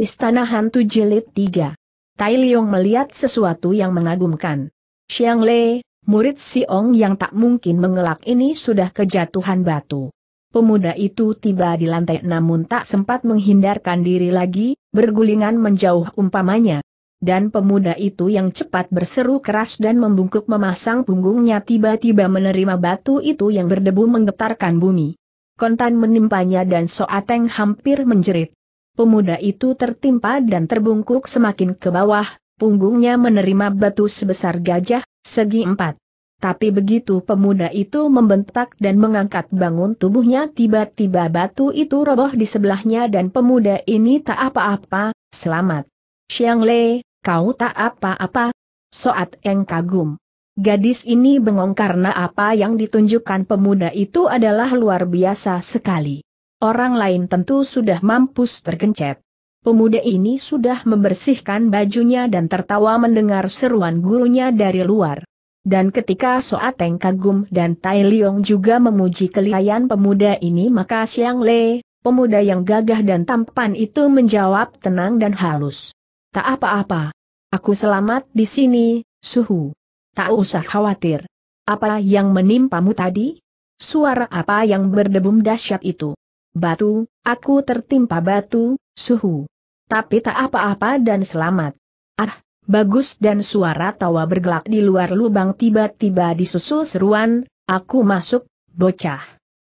Istana Hantu Jilid 3 Tai Liong melihat sesuatu yang mengagumkan. Xiang Le, murid Si Ong yang tak mungkin mengelak ini sudah kejatuhan batu. Pemuda itu tiba di lantai namun tak sempat menghindarkan diri lagi, bergulingan menjauh umpamanya. Dan pemuda itu yang cepat berseru keras dan membungkuk memasang punggungnya tiba-tiba menerima batu itu yang berdebu menggetarkan bumi. Kontan menimpanya dan Soateng hampir menjerit. Pemuda itu tertimpa dan terbungkuk semakin ke bawah, punggungnya menerima batu sebesar gajah, segi empat. Tapi begitu pemuda itu membentak dan mengangkat bangun tubuhnya tiba-tiba batu itu roboh di sebelahnya dan pemuda ini tak apa-apa, selamat. Xiang Lei, kau tak apa-apa? Soat Eng kagum. Gadis ini bengong karena apa yang ditunjukkan pemuda itu adalah luar biasa sekali orang lain tentu sudah mampus tergencet. Pemuda ini sudah membersihkan bajunya dan tertawa mendengar seruan gurunya dari luar. Dan ketika Soateng kagum dan Tai Liong juga memuji kelihayan pemuda ini maka Xiang Le, pemuda yang gagah dan tampan itu menjawab tenang dan halus. Tak apa-apa. Aku selamat di sini, Suhu. Tak usah khawatir. Apa yang menimpamu tadi? Suara apa yang berdebum dahsyat itu? Batu, aku tertimpa batu, suhu. Tapi tak apa-apa dan selamat. Ah, bagus dan suara tawa bergelak di luar lubang tiba-tiba disusul seruan, aku masuk, bocah.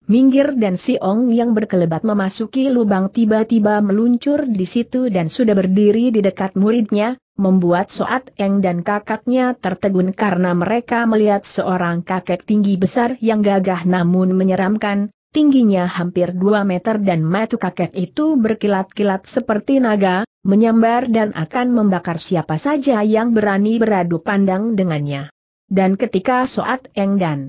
Minggir dan Si Ong yang berkelebat memasuki lubang tiba-tiba meluncur di situ dan sudah berdiri di dekat muridnya, membuat Soat Eng dan kakaknya tertegun karena mereka melihat seorang kakek tinggi besar yang gagah namun menyeramkan, tingginya hampir 2 meter dan mata kakek itu berkilat-kilat seperti naga, menyambar dan akan membakar siapa saja yang berani beradu pandang dengannya. Dan ketika Soat Eng dan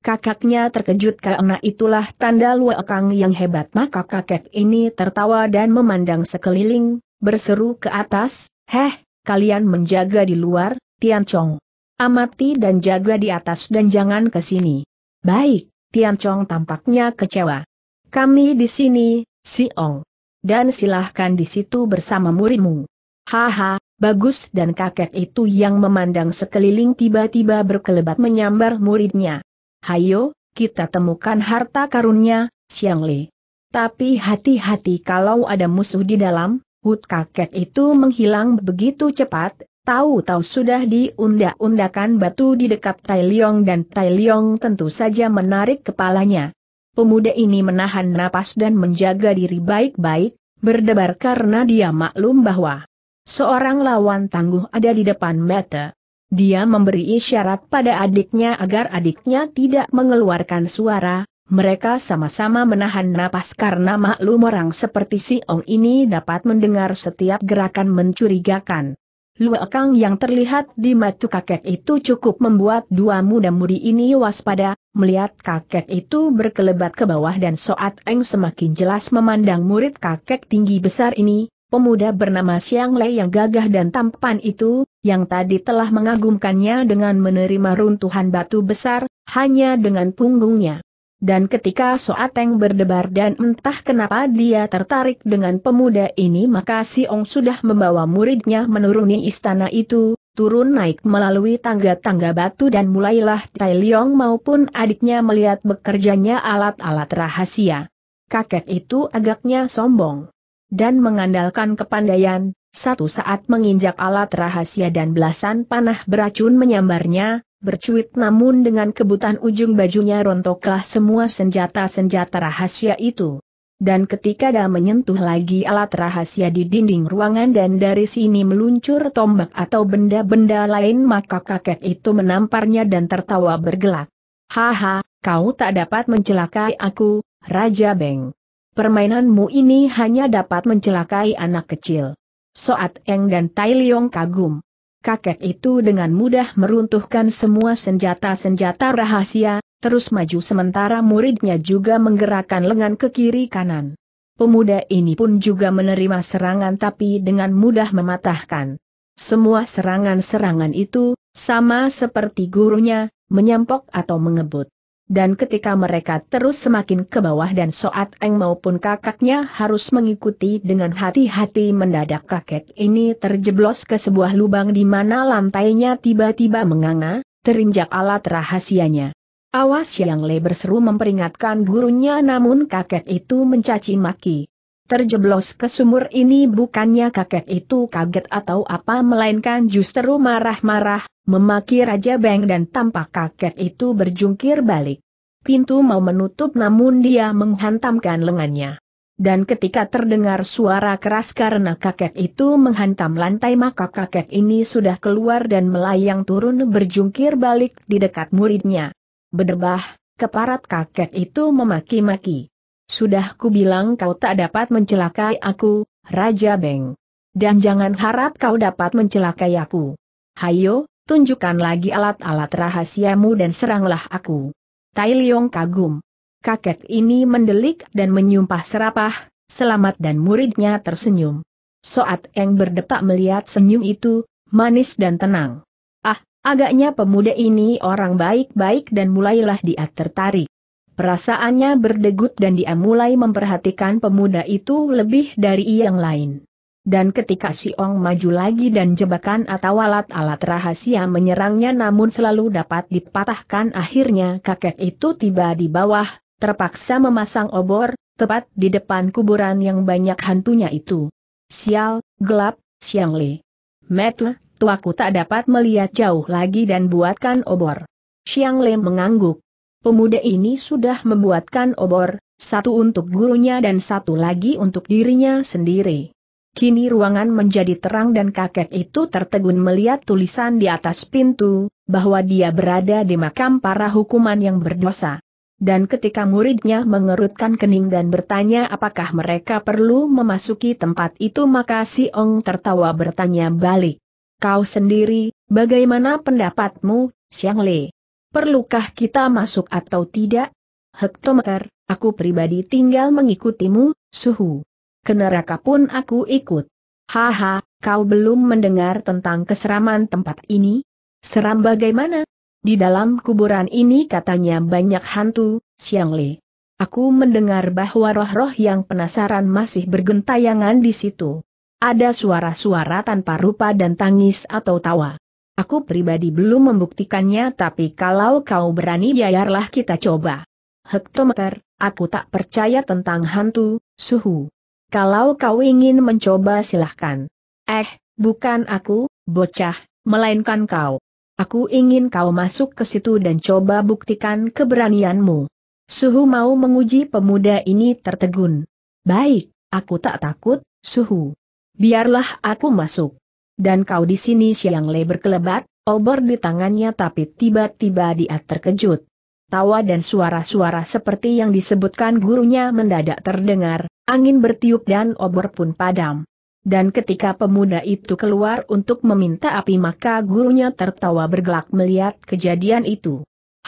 kakaknya terkejut karena itulah tanda luakang yang hebat maka kakek ini tertawa dan memandang sekeliling, berseru ke atas, Heh, kalian menjaga di luar, Tian Chong. Amati dan jaga di atas dan jangan ke sini. Baik. Tian Chong tampaknya kecewa. Kami di sini, Si Ong. Dan silahkan di situ bersama muridmu. Haha, bagus dan kakek itu yang memandang sekeliling tiba-tiba berkelebat menyambar muridnya. Hayo, kita temukan harta karunnya, Siang Li. Tapi hati-hati kalau ada musuh di dalam, hut kakek itu menghilang begitu cepat, Tahu-tahu sudah diundak-undakan batu di dekat Tai Liong dan Tai Liong tentu saja menarik kepalanya. Pemuda ini menahan napas dan menjaga diri baik-baik, berdebar karena dia maklum bahwa seorang lawan tangguh ada di depan mata. Dia memberi isyarat pada adiknya agar adiknya tidak mengeluarkan suara, mereka sama-sama menahan napas karena maklum orang seperti si Ong ini dapat mendengar setiap gerakan mencurigakan. Luekang yang terlihat di matu kakek itu cukup membuat dua muda mudi ini waspada, melihat kakek itu berkelebat ke bawah dan Soat Eng semakin jelas memandang murid kakek tinggi besar ini, pemuda bernama Siang Lei yang gagah dan tampan itu, yang tadi telah mengagumkannya dengan menerima runtuhan batu besar, hanya dengan punggungnya dan ketika Soateng berdebar dan entah kenapa dia tertarik dengan pemuda ini maka Si Ong sudah membawa muridnya menuruni istana itu, turun naik melalui tangga-tangga batu dan mulailah Tai Liong maupun adiknya melihat bekerjanya alat-alat rahasia. Kakek itu agaknya sombong dan mengandalkan kepandaian, satu saat menginjak alat rahasia dan belasan panah beracun menyambarnya, bercuit namun dengan kebutan ujung bajunya rontoklah semua senjata-senjata rahasia itu. Dan ketika dia menyentuh lagi alat rahasia di dinding ruangan dan dari sini meluncur tombak atau benda-benda lain maka kakek itu menamparnya dan tertawa bergelak. Haha, kau tak dapat mencelakai aku, Raja Beng. Permainanmu ini hanya dapat mencelakai anak kecil. Soat Eng dan Tai Liong kagum kakek itu dengan mudah meruntuhkan semua senjata-senjata rahasia, terus maju sementara muridnya juga menggerakkan lengan ke kiri kanan. Pemuda ini pun juga menerima serangan tapi dengan mudah mematahkan. Semua serangan-serangan itu, sama seperti gurunya, menyampok atau mengebut. Dan ketika mereka terus semakin ke bawah dan Soat Eng maupun kakaknya harus mengikuti dengan hati-hati mendadak kakek ini terjeblos ke sebuah lubang di mana lantainya tiba-tiba menganga, terinjak alat rahasianya. Awas yang Le berseru memperingatkan gurunya namun kakek itu mencaci maki. Terjeblos ke sumur ini bukannya kakek itu kaget atau apa melainkan justru marah-marah, memaki Raja Beng dan tampak kakek itu berjungkir balik. Pintu mau menutup namun dia menghantamkan lengannya. Dan ketika terdengar suara keras karena kakek itu menghantam lantai maka kakek ini sudah keluar dan melayang turun berjungkir balik di dekat muridnya. Berdebah, keparat kakek itu memaki-maki. Sudah kubilang kau tak dapat mencelakai aku, Raja Beng. Dan jangan harap kau dapat mencelakai aku. Hayo, tunjukkan lagi alat-alat rahasiamu dan seranglah aku. Tai Liong kagum. Kakek ini mendelik dan menyumpah serapah, selamat dan muridnya tersenyum. Soat Eng berdetak melihat senyum itu, manis dan tenang. Ah, agaknya pemuda ini orang baik-baik dan mulailah dia tertarik. Perasaannya berdegup dan dia mulai memperhatikan pemuda itu lebih dari yang lain. Dan ketika si Ong maju lagi dan jebakan atau alat-alat rahasia menyerangnya namun selalu dapat dipatahkan akhirnya kakek itu tiba di bawah, terpaksa memasang obor, tepat di depan kuburan yang banyak hantunya itu. Sial, gelap, siang le. Metle, tuaku tak dapat melihat jauh lagi dan buatkan obor. Siang le mengangguk. Pemuda ini sudah membuatkan obor, satu untuk gurunya dan satu lagi untuk dirinya sendiri. Kini ruangan menjadi terang dan kakek itu tertegun melihat tulisan di atas pintu, bahwa dia berada di makam para hukuman yang berdosa. Dan ketika muridnya mengerutkan kening dan bertanya apakah mereka perlu memasuki tempat itu maka si Ong tertawa bertanya balik. Kau sendiri, bagaimana pendapatmu, Xiang Le? Perlukah kita masuk atau tidak? Hektometer, aku pribadi tinggal mengikutimu, suhu. Ke neraka pun aku ikut. Haha, kau belum mendengar tentang keseraman tempat ini? Seram bagaimana? Di dalam kuburan ini katanya banyak hantu, Siang Le. Aku mendengar bahwa roh-roh yang penasaran masih bergentayangan di situ. Ada suara-suara tanpa rupa dan tangis atau tawa. Aku pribadi belum membuktikannya tapi kalau kau berani biarlah kita coba. Hektometer, aku tak percaya tentang hantu, suhu. Kalau kau ingin mencoba silahkan. Eh, bukan aku, bocah, melainkan kau. Aku ingin kau masuk ke situ dan coba buktikan keberanianmu. Suhu mau menguji pemuda ini tertegun. Baik, aku tak takut, Suhu. Biarlah aku masuk. Dan kau di sini siang le berkelebat, obor di tangannya tapi tiba-tiba dia terkejut. Tawa dan suara-suara seperti yang disebutkan gurunya mendadak terdengar, angin bertiup dan obor pun padam. Dan ketika pemuda itu keluar untuk meminta api maka gurunya tertawa bergelak melihat kejadian itu.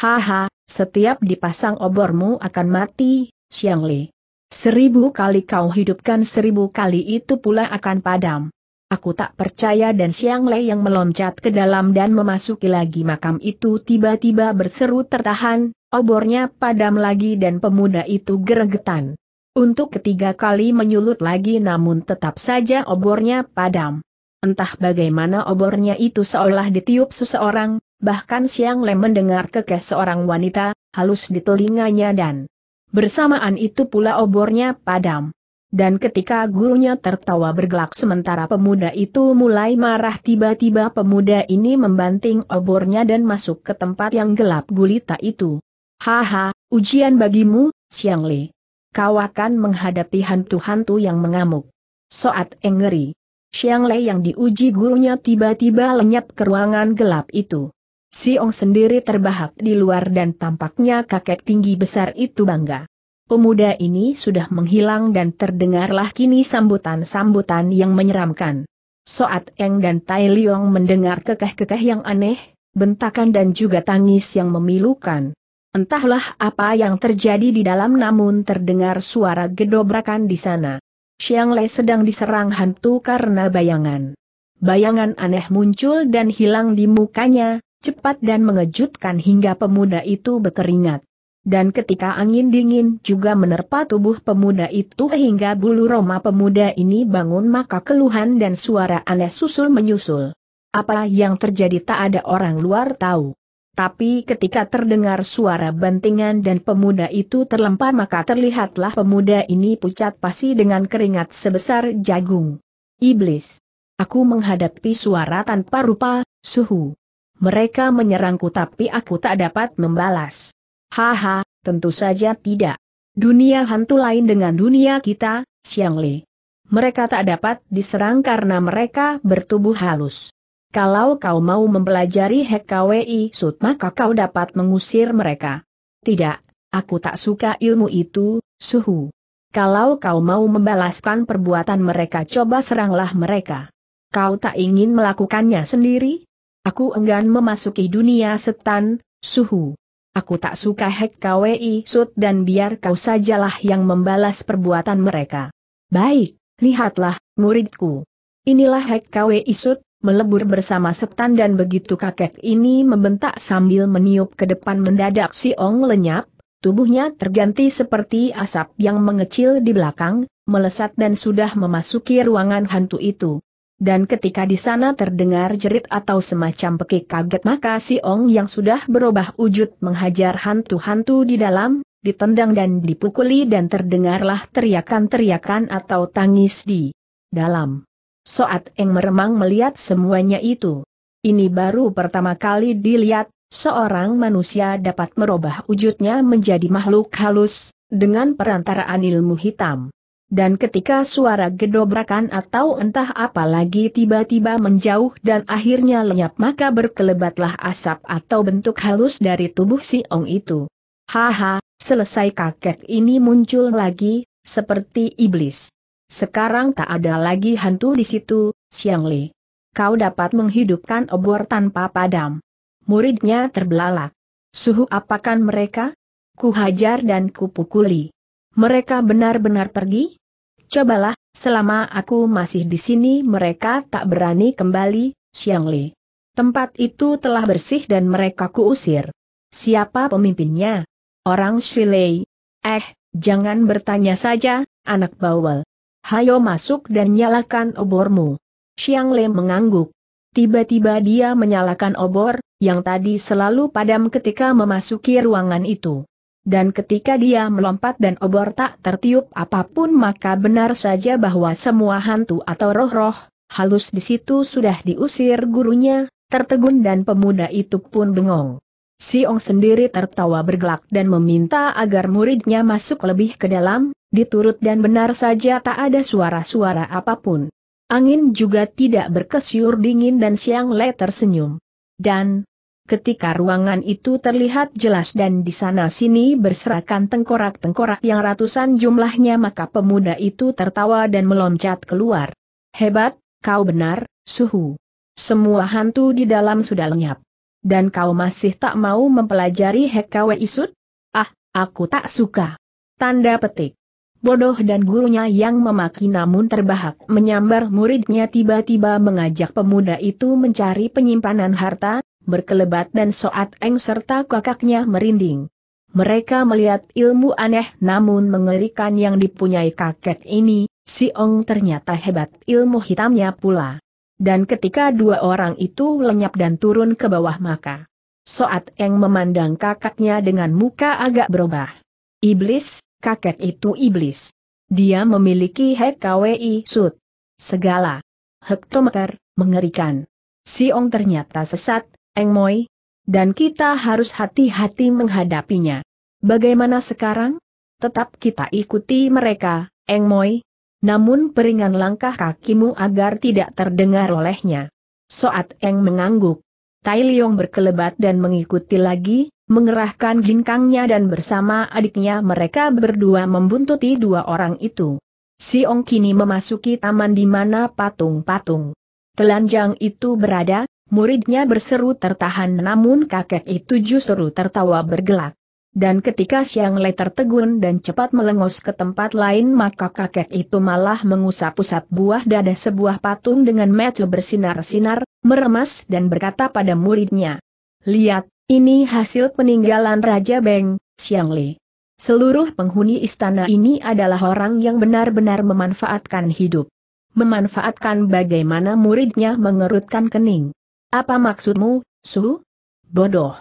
Haha, setiap dipasang obormu akan mati, Xiang Li. Seribu kali kau hidupkan seribu kali itu pula akan padam. Aku tak percaya dan Siang Lei yang meloncat ke dalam dan memasuki lagi makam itu tiba-tiba berseru tertahan, obornya padam lagi dan pemuda itu geregetan. Untuk ketiga kali menyulut lagi namun tetap saja obornya padam. Entah bagaimana obornya itu seolah ditiup seseorang, bahkan Siang Le mendengar kekeh seorang wanita, halus di telinganya dan bersamaan itu pula obornya padam. Dan ketika gurunya tertawa bergelak sementara pemuda itu mulai marah tiba-tiba pemuda ini membanting obornya dan masuk ke tempat yang gelap gulita itu. Haha, ujian bagimu, Siang Li. Kau akan menghadapi hantu-hantu yang mengamuk. Soat engeri. Siang Li yang diuji gurunya tiba-tiba lenyap ke ruangan gelap itu. Siong sendiri terbahak di luar dan tampaknya kakek tinggi besar itu bangga. Pemuda ini sudah menghilang dan terdengarlah kini sambutan-sambutan yang menyeramkan. Soat Eng dan Tai Liong mendengar kekeh-kekeh yang aneh, bentakan dan juga tangis yang memilukan. Entahlah apa yang terjadi di dalam namun terdengar suara gedobrakan di sana. Xiang Lei sedang diserang hantu karena bayangan. Bayangan aneh muncul dan hilang di mukanya, cepat dan mengejutkan hingga pemuda itu berkeringat dan ketika angin dingin juga menerpa tubuh pemuda itu hingga bulu roma pemuda ini bangun maka keluhan dan suara aneh susul menyusul. Apa yang terjadi tak ada orang luar tahu. Tapi ketika terdengar suara bantingan dan pemuda itu terlempar maka terlihatlah pemuda ini pucat pasi dengan keringat sebesar jagung. Iblis. Aku menghadapi suara tanpa rupa, suhu. Mereka menyerangku tapi aku tak dapat membalas. Haha, tentu saja tidak. Dunia hantu lain dengan dunia kita, Siang Li. Mereka tak dapat diserang karena mereka bertubuh halus. Kalau kau mau mempelajari HKWI Sud maka kau dapat mengusir mereka. Tidak, aku tak suka ilmu itu, suhu. Kalau kau mau membalaskan perbuatan mereka coba seranglah mereka. Kau tak ingin melakukannya sendiri? Aku enggan memasuki dunia setan, suhu. Aku tak suka hek KWI sud dan biar kau sajalah yang membalas perbuatan mereka. Baik, lihatlah, muridku. Inilah hek KWI sud, melebur bersama setan dan begitu kakek ini membentak sambil meniup ke depan mendadak si Ong lenyap, tubuhnya terganti seperti asap yang mengecil di belakang, melesat dan sudah memasuki ruangan hantu itu. Dan ketika di sana terdengar jerit atau semacam pekik kaget maka si Ong yang sudah berubah wujud menghajar hantu-hantu di dalam, ditendang dan dipukuli dan terdengarlah teriakan-teriakan atau tangis di dalam. Soat Eng meremang melihat semuanya itu. Ini baru pertama kali dilihat, seorang manusia dapat merubah wujudnya menjadi makhluk halus, dengan perantaraan ilmu hitam dan ketika suara gedobrakan atau entah apa lagi tiba-tiba menjauh dan akhirnya lenyap maka berkelebatlah asap atau bentuk halus dari tubuh si Ong itu. Haha, selesai kakek ini muncul lagi, seperti iblis. Sekarang tak ada lagi hantu di situ, Siang Li. Kau dapat menghidupkan obor tanpa padam. Muridnya terbelalak. Suhu apakan mereka? Ku hajar dan kupukuli. Mereka benar-benar pergi? Cobalah, selama aku masih di sini mereka tak berani kembali, Xiang Li. Tempat itu telah bersih dan mereka kuusir. Siapa pemimpinnya? Orang Shilei. Eh, jangan bertanya saja, anak bawel. Hayo masuk dan nyalakan obormu. Xiang Li mengangguk. Tiba-tiba dia menyalakan obor, yang tadi selalu padam ketika memasuki ruangan itu dan ketika dia melompat dan obor tak tertiup apapun maka benar saja bahwa semua hantu atau roh-roh, halus di situ sudah diusir gurunya, tertegun dan pemuda itu pun bengong. Siong sendiri tertawa bergelak dan meminta agar muridnya masuk lebih ke dalam, diturut dan benar saja tak ada suara-suara apapun. Angin juga tidak berkesyur dingin dan Siang Le tersenyum. Dan, ketika ruangan itu terlihat jelas dan di sana-sini berserakan tengkorak-tengkorak yang ratusan jumlahnya maka pemuda itu tertawa dan meloncat keluar. Hebat, kau benar, suhu. Semua hantu di dalam sudah lenyap. Dan kau masih tak mau mempelajari Hekawe Isut? Ah, aku tak suka. Tanda petik. Bodoh dan gurunya yang memaki namun terbahak menyambar muridnya tiba-tiba mengajak pemuda itu mencari penyimpanan harta, berkelebat dan Soat Eng serta kakaknya merinding. Mereka melihat ilmu aneh namun mengerikan yang dipunyai kakek ini, si Ong ternyata hebat ilmu hitamnya pula. Dan ketika dua orang itu lenyap dan turun ke bawah maka, Soat Eng memandang kakaknya dengan muka agak berubah. Iblis, kakek itu iblis. Dia memiliki HKWI sud. Segala. Hektometer, mengerikan. Si Ong ternyata sesat, Eng Moi, dan kita harus hati-hati menghadapinya. Bagaimana sekarang? Tetap kita ikuti mereka, Eng Moi. Namun peringan langkah kakimu agar tidak terdengar olehnya. Soat Eng mengangguk. Tai Liong berkelebat dan mengikuti lagi, mengerahkan ginkangnya dan bersama adiknya mereka berdua membuntuti dua orang itu. Si Ong kini memasuki taman di mana patung-patung telanjang itu berada, Muridnya berseru tertahan namun kakek itu justru tertawa bergelak. Dan ketika Siang Le tertegun dan cepat melengos ke tempat lain maka kakek itu malah mengusap-usap buah dada sebuah patung dengan mata bersinar-sinar, meremas dan berkata pada muridnya. Lihat, ini hasil peninggalan Raja Beng, Siang Le. Seluruh penghuni istana ini adalah orang yang benar-benar memanfaatkan hidup. Memanfaatkan bagaimana muridnya mengerutkan kening. Apa maksudmu, Su? Bodoh.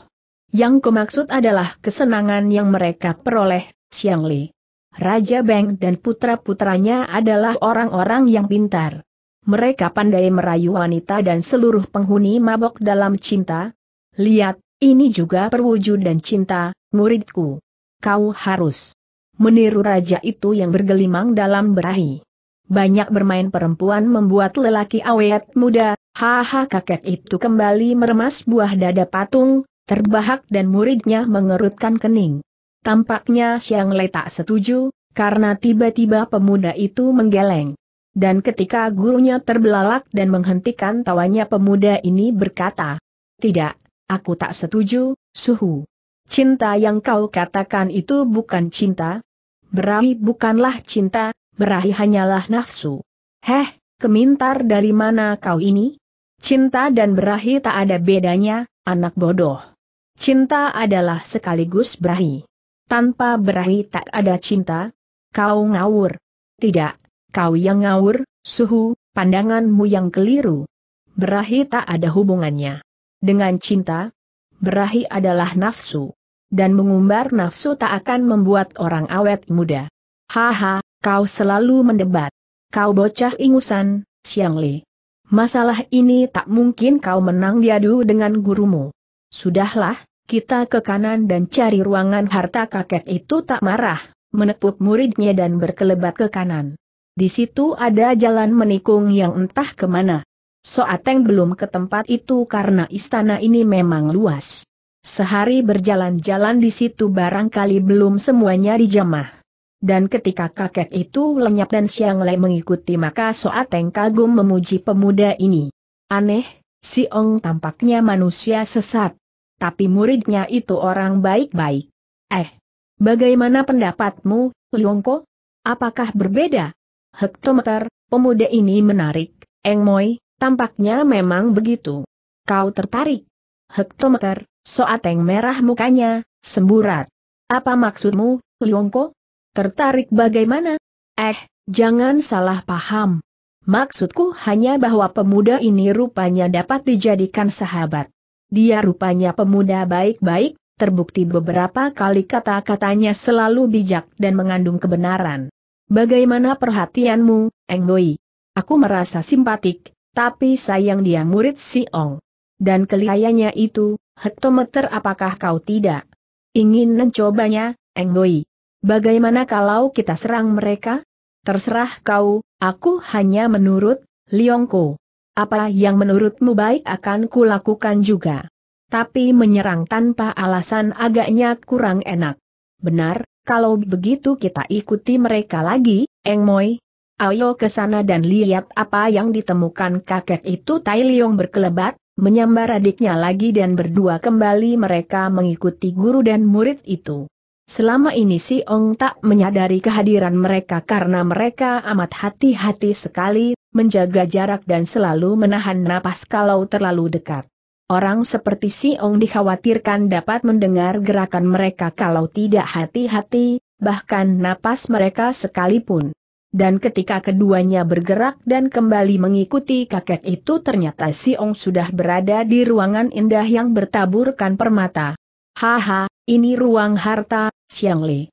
Yang kumaksud adalah kesenangan yang mereka peroleh, Xiang Li. Raja Beng dan putra-putranya adalah orang-orang yang pintar. Mereka pandai merayu wanita dan seluruh penghuni mabok dalam cinta. Lihat, ini juga perwujudan cinta, muridku. Kau harus meniru raja itu yang bergelimang dalam berahi banyak bermain perempuan membuat lelaki awet muda, haha kakek itu kembali meremas buah dada patung, terbahak dan muridnya mengerutkan kening. Tampaknya Siang Le tak setuju, karena tiba-tiba pemuda itu menggeleng. Dan ketika gurunya terbelalak dan menghentikan tawanya pemuda ini berkata, Tidak, aku tak setuju, suhu. Cinta yang kau katakan itu bukan cinta. Berawi bukanlah cinta, berahi hanyalah nafsu. Heh, kemintar dari mana kau ini? Cinta dan berahi tak ada bedanya, anak bodoh. Cinta adalah sekaligus berahi. Tanpa berahi tak ada cinta. Kau ngawur. Tidak, kau yang ngawur, suhu, pandanganmu yang keliru. Berahi tak ada hubungannya. Dengan cinta, berahi adalah nafsu. Dan mengumbar nafsu tak akan membuat orang awet muda. Haha, Kau selalu mendebat. Kau bocah ingusan, Siang Li. Masalah ini tak mungkin kau menang diadu dengan gurumu. Sudahlah, kita ke kanan dan cari ruangan harta kakek itu tak marah, menepuk muridnya dan berkelebat ke kanan. Di situ ada jalan menikung yang entah kemana. Soateng belum ke tempat itu karena istana ini memang luas. Sehari berjalan-jalan di situ barangkali belum semuanya dijamah. Dan ketika kakek itu lenyap dan Siang Lei mengikuti maka Soateng kagum memuji pemuda ini. Aneh, si Ong tampaknya manusia sesat. Tapi muridnya itu orang baik-baik. Eh, bagaimana pendapatmu, Liongko? Apakah berbeda? Hektometer, pemuda ini menarik, Eng Moi, tampaknya memang begitu. Kau tertarik? Hektometer, Soateng merah mukanya, semburat. Apa maksudmu, Liongko? Tertarik bagaimana? Eh, jangan salah paham. Maksudku hanya bahwa pemuda ini rupanya dapat dijadikan sahabat. Dia rupanya pemuda baik-baik, terbukti beberapa kali kata-katanya selalu bijak dan mengandung kebenaran. Bagaimana perhatianmu, Eng Aku merasa simpatik, tapi sayang dia murid si Ong. Dan kelihayanya itu, hektometer apakah kau tidak? Ingin mencobanya, Eng Bagaimana kalau kita serang mereka? Terserah kau, aku hanya menurut Liongko. Apa yang menurutmu baik akan kulakukan juga. Tapi menyerang tanpa alasan agaknya kurang enak. Benar, kalau begitu kita ikuti mereka lagi, Eng Moi. Ayo ke sana dan lihat apa yang ditemukan kakek itu Tai Liong berkelebat, menyambar adiknya lagi dan berdua kembali mereka mengikuti guru dan murid itu. Selama ini si Ong tak menyadari kehadiran mereka karena mereka amat hati-hati sekali, menjaga jarak dan selalu menahan napas kalau terlalu dekat. Orang seperti si Ong dikhawatirkan dapat mendengar gerakan mereka kalau tidak hati-hati, bahkan napas mereka sekalipun. Dan ketika keduanya bergerak dan kembali mengikuti kakek itu ternyata si Ong sudah berada di ruangan indah yang bertaburkan permata. Haha, ini ruang harta, Xiang Li.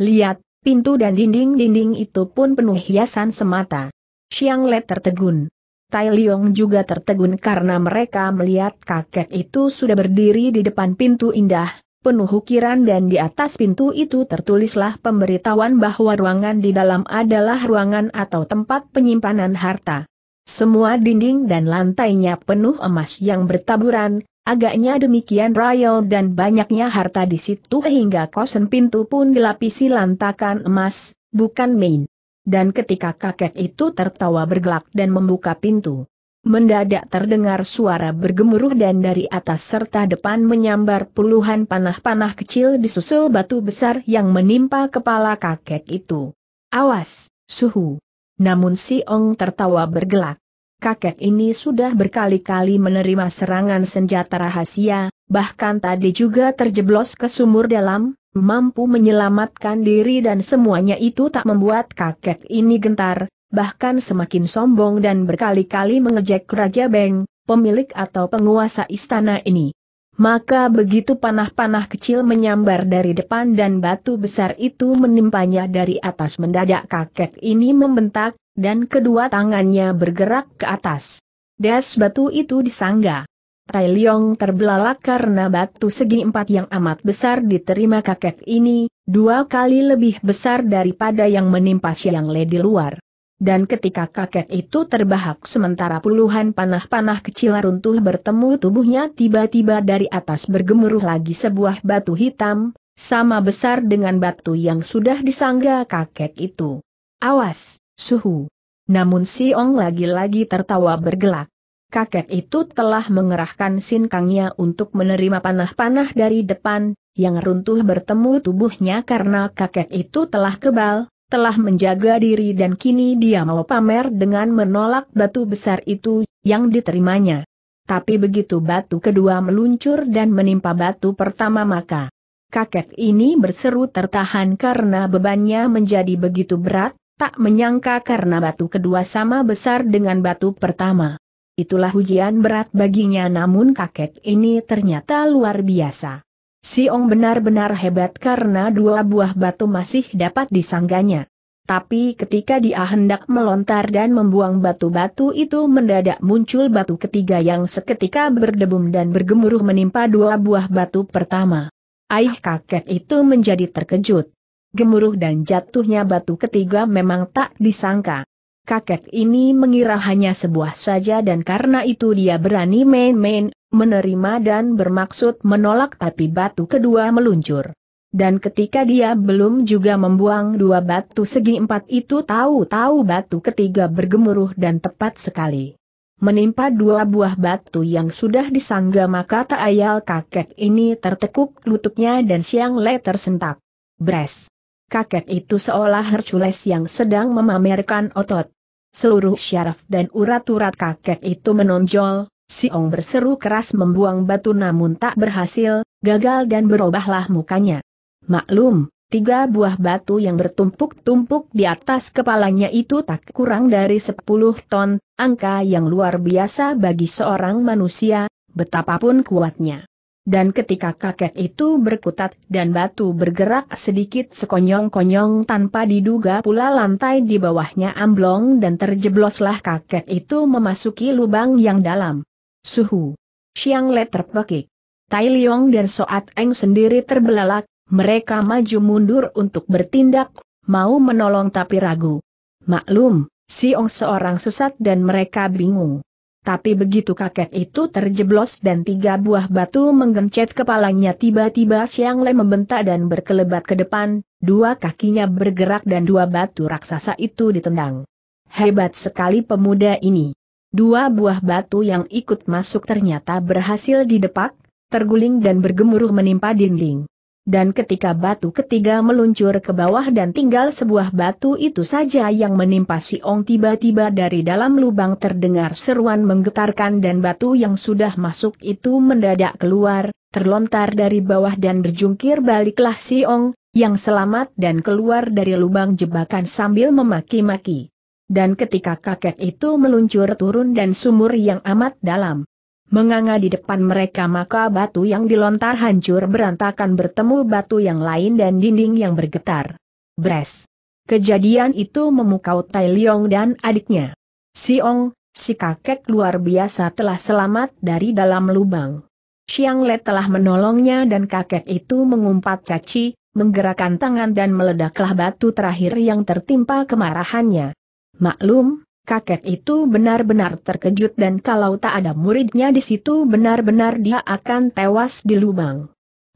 Lihat, pintu dan dinding-dinding itu pun penuh hiasan semata. Xiang Le tertegun. Tai Liong juga tertegun karena mereka melihat kakek itu sudah berdiri di depan pintu indah, penuh ukiran dan di atas pintu itu tertulislah pemberitahuan bahwa ruangan di dalam adalah ruangan atau tempat penyimpanan harta. Semua dinding dan lantainya penuh emas yang bertaburan, Agaknya demikian royal dan banyaknya harta di situ hingga kosen pintu pun dilapisi lantakan emas, bukan main. Dan ketika kakek itu tertawa bergelak dan membuka pintu, mendadak terdengar suara bergemuruh dan dari atas serta depan menyambar puluhan panah-panah kecil disusul batu besar yang menimpa kepala kakek itu. Awas, suhu! Namun si Ong tertawa bergelak kakek ini sudah berkali-kali menerima serangan senjata rahasia, bahkan tadi juga terjeblos ke sumur dalam, mampu menyelamatkan diri dan semuanya itu tak membuat kakek ini gentar, bahkan semakin sombong dan berkali-kali mengejek Raja Beng, pemilik atau penguasa istana ini. Maka begitu panah-panah kecil menyambar dari depan dan batu besar itu menimpanya dari atas mendadak kakek ini membentak, dan kedua tangannya bergerak ke atas. Das batu itu disangga. Tai Leong terbelalak karena batu segi empat yang amat besar diterima kakek ini, dua kali lebih besar daripada yang menimpa Siang Le di luar. Dan ketika kakek itu terbahak sementara puluhan panah-panah kecil runtuh bertemu tubuhnya tiba-tiba dari atas bergemuruh lagi sebuah batu hitam, sama besar dengan batu yang sudah disangga kakek itu. Awas! Suhu. Namun Siong lagi-lagi tertawa bergelak. Kakek itu telah mengerahkan sinkangnya untuk menerima panah-panah dari depan, yang runtuh bertemu tubuhnya karena kakek itu telah kebal, telah menjaga diri dan kini dia mau pamer dengan menolak batu besar itu, yang diterimanya. Tapi begitu batu kedua meluncur dan menimpa batu pertama maka kakek ini berseru tertahan karena bebannya menjadi begitu berat, tak menyangka karena batu kedua sama besar dengan batu pertama. Itulah ujian berat baginya namun kakek ini ternyata luar biasa. Siong benar-benar hebat karena dua buah batu masih dapat disangganya. Tapi ketika dia hendak melontar dan membuang batu-batu itu mendadak muncul batu ketiga yang seketika berdebum dan bergemuruh menimpa dua buah batu pertama. Aih kakek itu menjadi terkejut gemuruh dan jatuhnya batu ketiga memang tak disangka. Kakek ini mengira hanya sebuah saja dan karena itu dia berani main-main, menerima dan bermaksud menolak tapi batu kedua meluncur. Dan ketika dia belum juga membuang dua batu segi empat itu tahu-tahu batu ketiga bergemuruh dan tepat sekali. Menimpa dua buah batu yang sudah disangga maka tak ayal kakek ini tertekuk lututnya dan siang le tersentak. Bres kakek itu seolah Hercules yang sedang memamerkan otot. Seluruh syaraf dan urat-urat kakek itu menonjol, Siong berseru keras membuang batu namun tak berhasil, gagal dan berubahlah mukanya. Maklum, tiga buah batu yang bertumpuk-tumpuk di atas kepalanya itu tak kurang dari sepuluh ton, angka yang luar biasa bagi seorang manusia, betapapun kuatnya. Dan ketika kakek itu berkutat dan batu bergerak sedikit sekonyong-konyong tanpa diduga pula lantai di bawahnya amblong dan terjebloslah kakek itu memasuki lubang yang dalam. Suhu. Siang Le terpekik. Tai Liong dan Soat Eng sendiri terbelalak, mereka maju mundur untuk bertindak, mau menolong tapi ragu. Maklum, Siong seorang sesat dan mereka bingung. Tapi begitu kakek itu terjeblos dan tiga buah batu menggencet kepalanya tiba-tiba siang Le membentak dan berkelebat ke depan, dua kakinya bergerak dan dua batu raksasa itu ditendang. Hebat sekali pemuda ini. Dua buah batu yang ikut masuk ternyata berhasil didepak, terguling dan bergemuruh menimpa dinding dan ketika batu ketiga meluncur ke bawah dan tinggal sebuah batu itu saja yang menimpa si Ong tiba-tiba dari dalam lubang terdengar seruan menggetarkan dan batu yang sudah masuk itu mendadak keluar, terlontar dari bawah dan berjungkir baliklah si Ong, yang selamat dan keluar dari lubang jebakan sambil memaki-maki. Dan ketika kakek itu meluncur turun dan sumur yang amat dalam, Menganga di depan mereka maka batu yang dilontar hancur berantakan bertemu batu yang lain dan dinding yang bergetar. Bres. Kejadian itu memukau Tai Liong dan adiknya. Si Ong, si kakek luar biasa telah selamat dari dalam lubang. Xiang Le telah menolongnya dan kakek itu mengumpat caci, menggerakkan tangan dan meledaklah batu terakhir yang tertimpa kemarahannya. Maklum, Kakek itu benar-benar terkejut dan kalau tak ada muridnya di situ benar-benar dia akan tewas di lubang.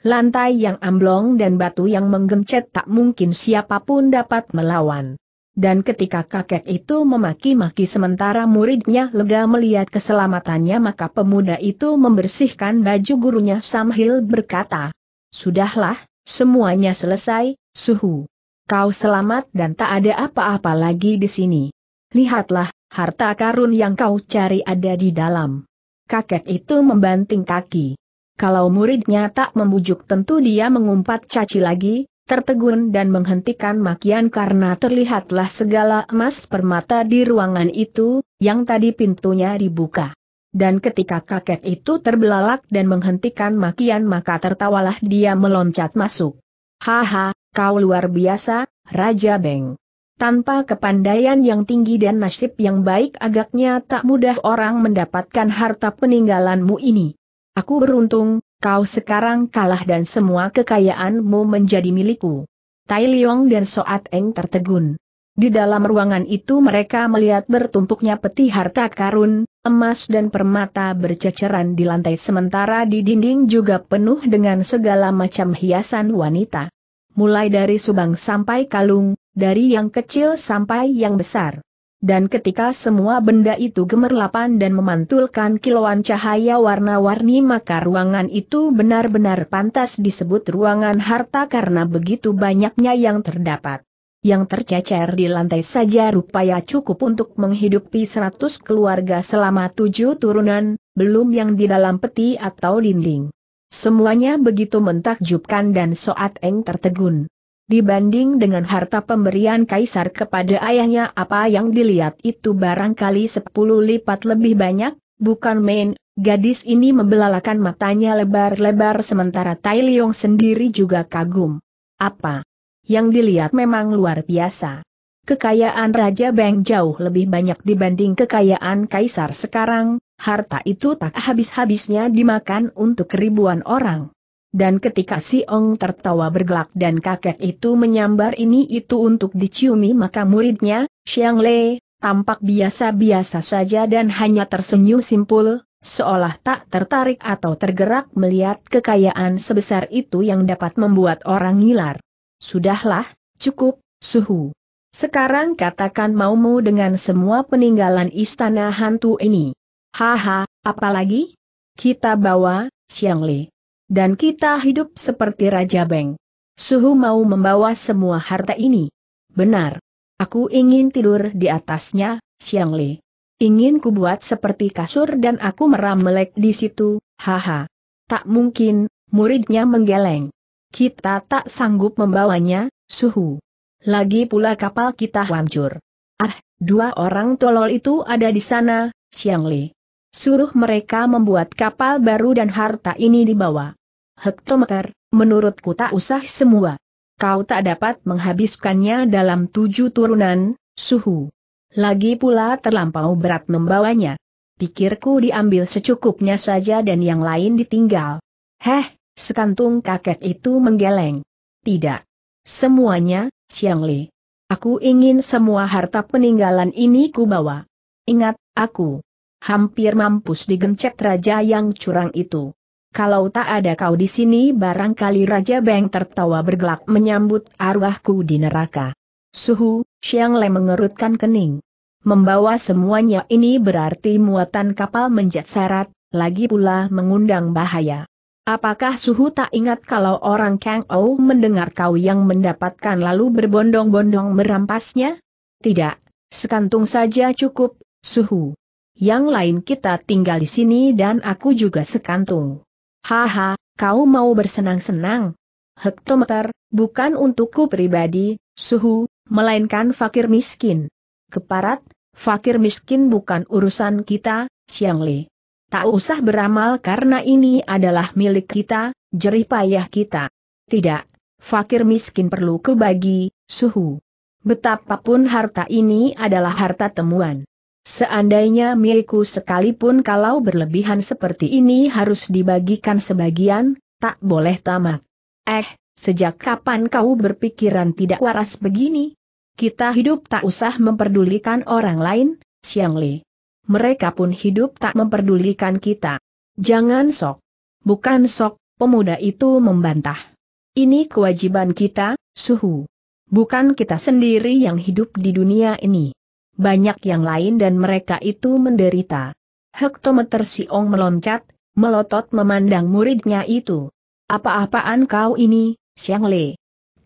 Lantai yang amblong dan batu yang menggencet tak mungkin siapapun dapat melawan. Dan ketika kakek itu memaki-maki sementara muridnya lega melihat keselamatannya maka pemuda itu membersihkan baju gurunya sambil berkata, Sudahlah, semuanya selesai, suhu. Kau selamat dan tak ada apa-apa lagi di sini. Lihatlah, harta karun yang kau cari ada di dalam. Kakek itu membanting kaki. Kalau muridnya tak membujuk tentu dia mengumpat caci lagi, tertegun dan menghentikan makian karena terlihatlah segala emas permata di ruangan itu, yang tadi pintunya dibuka. Dan ketika kakek itu terbelalak dan menghentikan makian maka tertawalah dia meloncat masuk. Haha, kau luar biasa, Raja Beng. Tanpa kepandaian yang tinggi dan nasib yang baik agaknya tak mudah orang mendapatkan harta peninggalanmu ini. Aku beruntung, kau sekarang kalah dan semua kekayaanmu menjadi milikku. Tai Liong dan Soat Eng tertegun. Di dalam ruangan itu mereka melihat bertumpuknya peti harta karun, emas dan permata berceceran di lantai sementara di dinding juga penuh dengan segala macam hiasan wanita. Mulai dari subang sampai kalung, dari yang kecil sampai yang besar. Dan ketika semua benda itu gemerlapan dan memantulkan kilauan cahaya warna-warni maka ruangan itu benar-benar pantas disebut ruangan harta karena begitu banyaknya yang terdapat. Yang tercecer di lantai saja rupanya cukup untuk menghidupi seratus keluarga selama tujuh turunan, belum yang di dalam peti atau dinding. Semuanya begitu mentakjubkan dan Soat Eng tertegun dibanding dengan harta pemberian kaisar kepada ayahnya apa yang dilihat itu barangkali sepuluh lipat lebih banyak, bukan main, gadis ini membelalakan matanya lebar-lebar sementara Tai Leong sendiri juga kagum. Apa? Yang dilihat memang luar biasa. Kekayaan Raja Beng jauh lebih banyak dibanding kekayaan Kaisar sekarang, harta itu tak habis-habisnya dimakan untuk ribuan orang. Dan ketika si Ong tertawa bergelak dan kakek itu menyambar ini itu untuk diciumi maka muridnya, Xiang Le, tampak biasa-biasa saja dan hanya tersenyum simpul, seolah tak tertarik atau tergerak melihat kekayaan sebesar itu yang dapat membuat orang ngilar. Sudahlah, cukup, suhu. Sekarang katakan maumu dengan semua peninggalan istana hantu ini. Haha, apalagi? Kita bawa, Xiang Le dan kita hidup seperti Raja Beng. Suhu mau membawa semua harta ini. Benar. Aku ingin tidur di atasnya, Siang Li. Ingin kubuat seperti kasur dan aku meramelek di situ, haha. Tak mungkin, muridnya menggeleng. Kita tak sanggup membawanya, Suhu. Lagi pula kapal kita hancur. Ah, dua orang tolol itu ada di sana, Siang Li. Suruh mereka membuat kapal baru dan harta ini dibawa hektometer, menurutku tak usah semua. Kau tak dapat menghabiskannya dalam tujuh turunan, suhu. Lagi pula terlampau berat membawanya. Pikirku diambil secukupnya saja dan yang lain ditinggal. Heh, sekantung kakek itu menggeleng. Tidak. Semuanya, Siang Li. Aku ingin semua harta peninggalan ini ku bawa. Ingat, aku hampir mampus digencet raja yang curang itu kalau tak ada kau di sini barangkali Raja Beng tertawa bergelak menyambut arwahku di neraka. Suhu, Xiang Le mengerutkan kening. Membawa semuanya ini berarti muatan kapal menjat syarat, lagi pula mengundang bahaya. Apakah Suhu tak ingat kalau orang Kang Ou mendengar kau yang mendapatkan lalu berbondong-bondong merampasnya? Tidak, sekantung saja cukup, Suhu. Yang lain kita tinggal di sini dan aku juga sekantung. Haha, kau mau bersenang-senang. Hektometer, bukan untukku pribadi, suhu, melainkan fakir miskin. Keparat, fakir miskin bukan urusan kita, Siang Li. Tak usah beramal karena ini adalah milik kita, jerih payah kita. Tidak, fakir miskin perlu kebagi, suhu. Betapapun harta ini adalah harta temuan. Seandainya milikku sekalipun kalau berlebihan seperti ini harus dibagikan sebagian, tak boleh tamak. Eh, sejak kapan kau berpikiran tidak waras begini? Kita hidup tak usah memperdulikan orang lain, Siang Li. Mereka pun hidup tak memperdulikan kita. Jangan sok. Bukan sok, pemuda itu membantah. Ini kewajiban kita, suhu. Bukan kita sendiri yang hidup di dunia ini banyak yang lain dan mereka itu menderita. Hektometer Siong meloncat, melotot memandang muridnya itu. Apa-apaan kau ini, Siang Le?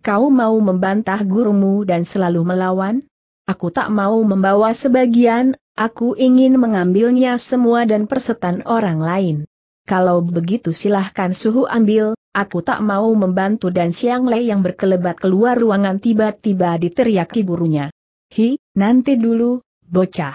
Kau mau membantah gurumu dan selalu melawan? Aku tak mau membawa sebagian, aku ingin mengambilnya semua dan persetan orang lain. Kalau begitu silahkan suhu ambil, aku tak mau membantu dan Siang Le yang berkelebat keluar ruangan tiba-tiba diteriaki burunya. Hi, nanti dulu, bocah.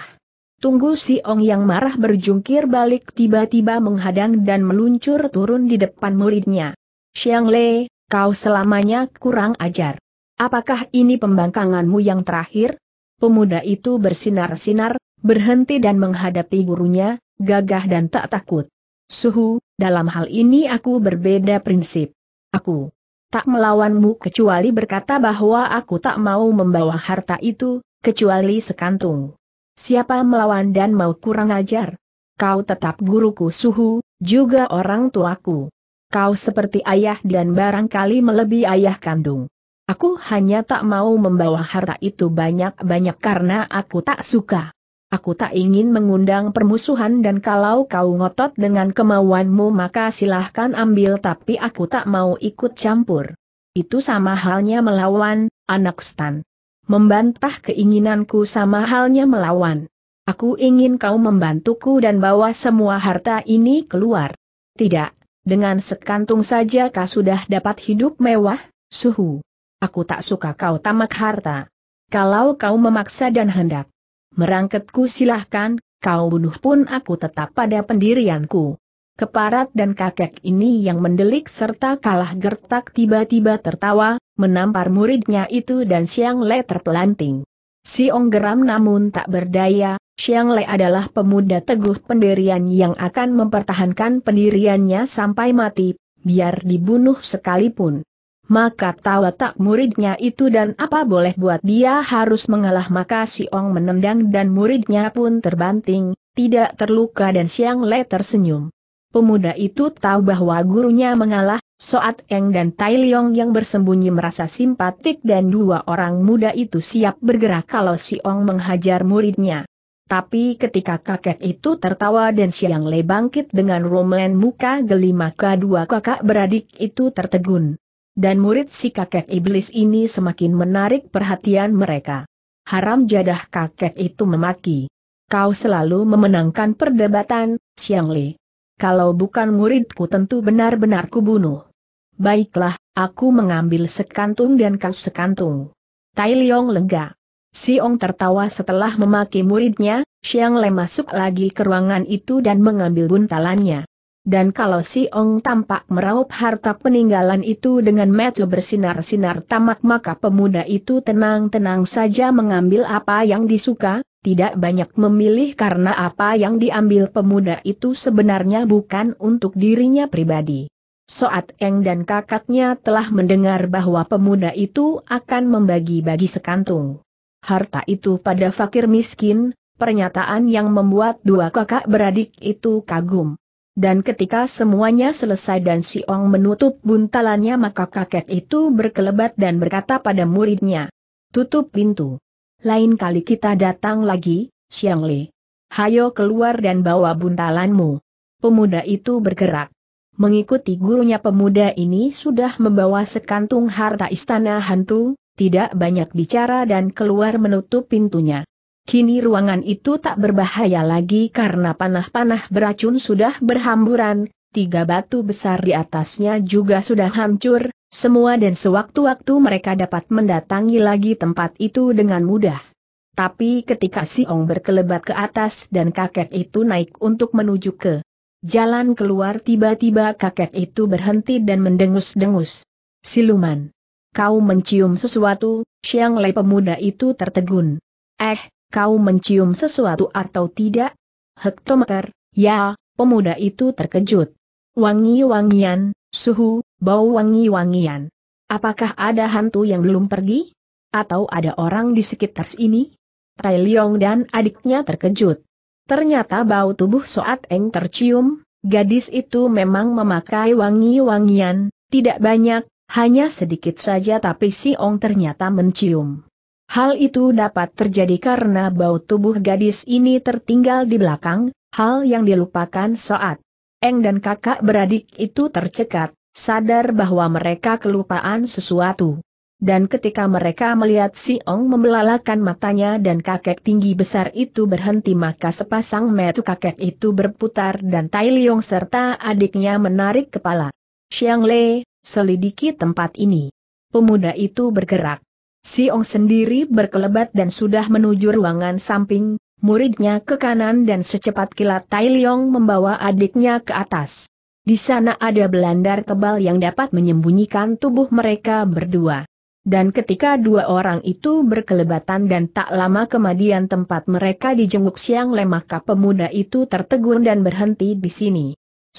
Tunggu si Ong yang marah berjungkir balik tiba-tiba menghadang dan meluncur turun di depan muridnya. Xiang Le, kau selamanya kurang ajar. Apakah ini pembangkanganmu yang terakhir? Pemuda itu bersinar-sinar, berhenti dan menghadapi gurunya, gagah dan tak takut. Suhu, dalam hal ini aku berbeda prinsip. Aku tak melawanmu kecuali berkata bahwa aku tak mau membawa harta itu, kecuali sekantung. Siapa melawan dan mau kurang ajar? Kau tetap guruku suhu, juga orang tuaku. Kau seperti ayah dan barangkali melebihi ayah kandung. Aku hanya tak mau membawa harta itu banyak-banyak karena aku tak suka. Aku tak ingin mengundang permusuhan dan kalau kau ngotot dengan kemauanmu maka silahkan ambil tapi aku tak mau ikut campur. Itu sama halnya melawan, anak Stan. Membantah keinginanku sama halnya melawan. Aku ingin kau membantuku dan bawa semua harta ini keluar. Tidak, dengan sekantung saja kau sudah dapat hidup mewah, suhu. Aku tak suka kau tamak harta. Kalau kau memaksa dan hendak merangketku silahkan, kau bunuh pun aku tetap pada pendirianku. Keparat dan kakek ini yang mendelik serta kalah gertak tiba-tiba tertawa, menampar muridnya itu dan Siang Le terpelanting. Siong geram namun tak berdaya, Siang Le adalah pemuda teguh pendirian yang akan mempertahankan pendiriannya sampai mati, biar dibunuh sekalipun maka tawa tak muridnya itu dan apa boleh buat dia harus mengalah maka si Ong menendang dan muridnya pun terbanting, tidak terluka dan Siang Le tersenyum. Pemuda itu tahu bahwa gurunya mengalah, Soat Eng dan Tai Leong yang bersembunyi merasa simpatik dan dua orang muda itu siap bergerak kalau si Ong menghajar muridnya. Tapi ketika kakek itu tertawa dan Siang Le bangkit dengan romen muka geli maka dua kakak beradik itu tertegun. Dan murid si kakek iblis ini semakin menarik perhatian mereka. Haram jadah kakek itu memaki. Kau selalu memenangkan perdebatan, Xiang Li. Kalau bukan muridku tentu benar-benar kubunuh. Baiklah, aku mengambil sekantung dan kau sekantung. Tai Liong lega. Ong tertawa setelah memaki muridnya, Xiang Le masuk lagi ke ruangan itu dan mengambil buntalannya. Dan kalau si Ong tampak meraup harta peninggalan itu dengan metu bersinar-sinar tamak maka pemuda itu tenang-tenang saja mengambil apa yang disuka, tidak banyak memilih karena apa yang diambil pemuda itu sebenarnya bukan untuk dirinya pribadi. Soat Eng dan kakaknya telah mendengar bahwa pemuda itu akan membagi-bagi sekantung. Harta itu pada fakir miskin, pernyataan yang membuat dua kakak beradik itu kagum. Dan ketika semuanya selesai dan si Ong menutup buntalannya maka kakek itu berkelebat dan berkata pada muridnya, Tutup pintu. Lain kali kita datang lagi, Siang Li. Hayo keluar dan bawa buntalanmu. Pemuda itu bergerak. Mengikuti gurunya pemuda ini sudah membawa sekantung harta istana hantu, tidak banyak bicara dan keluar menutup pintunya. Kini ruangan itu tak berbahaya lagi karena panah-panah beracun sudah berhamburan, tiga batu besar di atasnya juga sudah hancur, semua dan sewaktu-waktu mereka dapat mendatangi lagi tempat itu dengan mudah. Tapi ketika si Ong berkelebat ke atas dan kakek itu naik untuk menuju ke jalan keluar tiba-tiba kakek itu berhenti dan mendengus-dengus. Siluman. Kau mencium sesuatu, Siang Lei pemuda itu tertegun. Eh, kau mencium sesuatu atau tidak? Hektometer, ya, pemuda itu terkejut. Wangi-wangian, suhu, bau wangi-wangian. Apakah ada hantu yang belum pergi? Atau ada orang di sekitar sini? Tai Leong dan adiknya terkejut. Ternyata bau tubuh Soat Eng tercium, gadis itu memang memakai wangi-wangian, tidak banyak, hanya sedikit saja tapi si Ong ternyata mencium. Hal itu dapat terjadi karena bau tubuh gadis ini tertinggal di belakang, hal yang dilupakan saat Eng dan kakak beradik itu tercekat, sadar bahwa mereka kelupaan sesuatu. Dan ketika mereka melihat si Ong membelalakan matanya dan kakek tinggi besar itu berhenti maka sepasang metu kakek itu berputar dan Tai Liong serta adiknya menarik kepala. Xiang Le, selidiki tempat ini. Pemuda itu bergerak. Si Ong sendiri berkelebat dan sudah menuju ruangan samping, muridnya ke kanan dan secepat kilat Tai Leong membawa adiknya ke atas. Di sana ada belandar tebal yang dapat menyembunyikan tubuh mereka berdua. Dan ketika dua orang itu berkelebatan dan tak lama kemudian tempat mereka dijenguk siang lemaka pemuda itu tertegun dan berhenti di sini.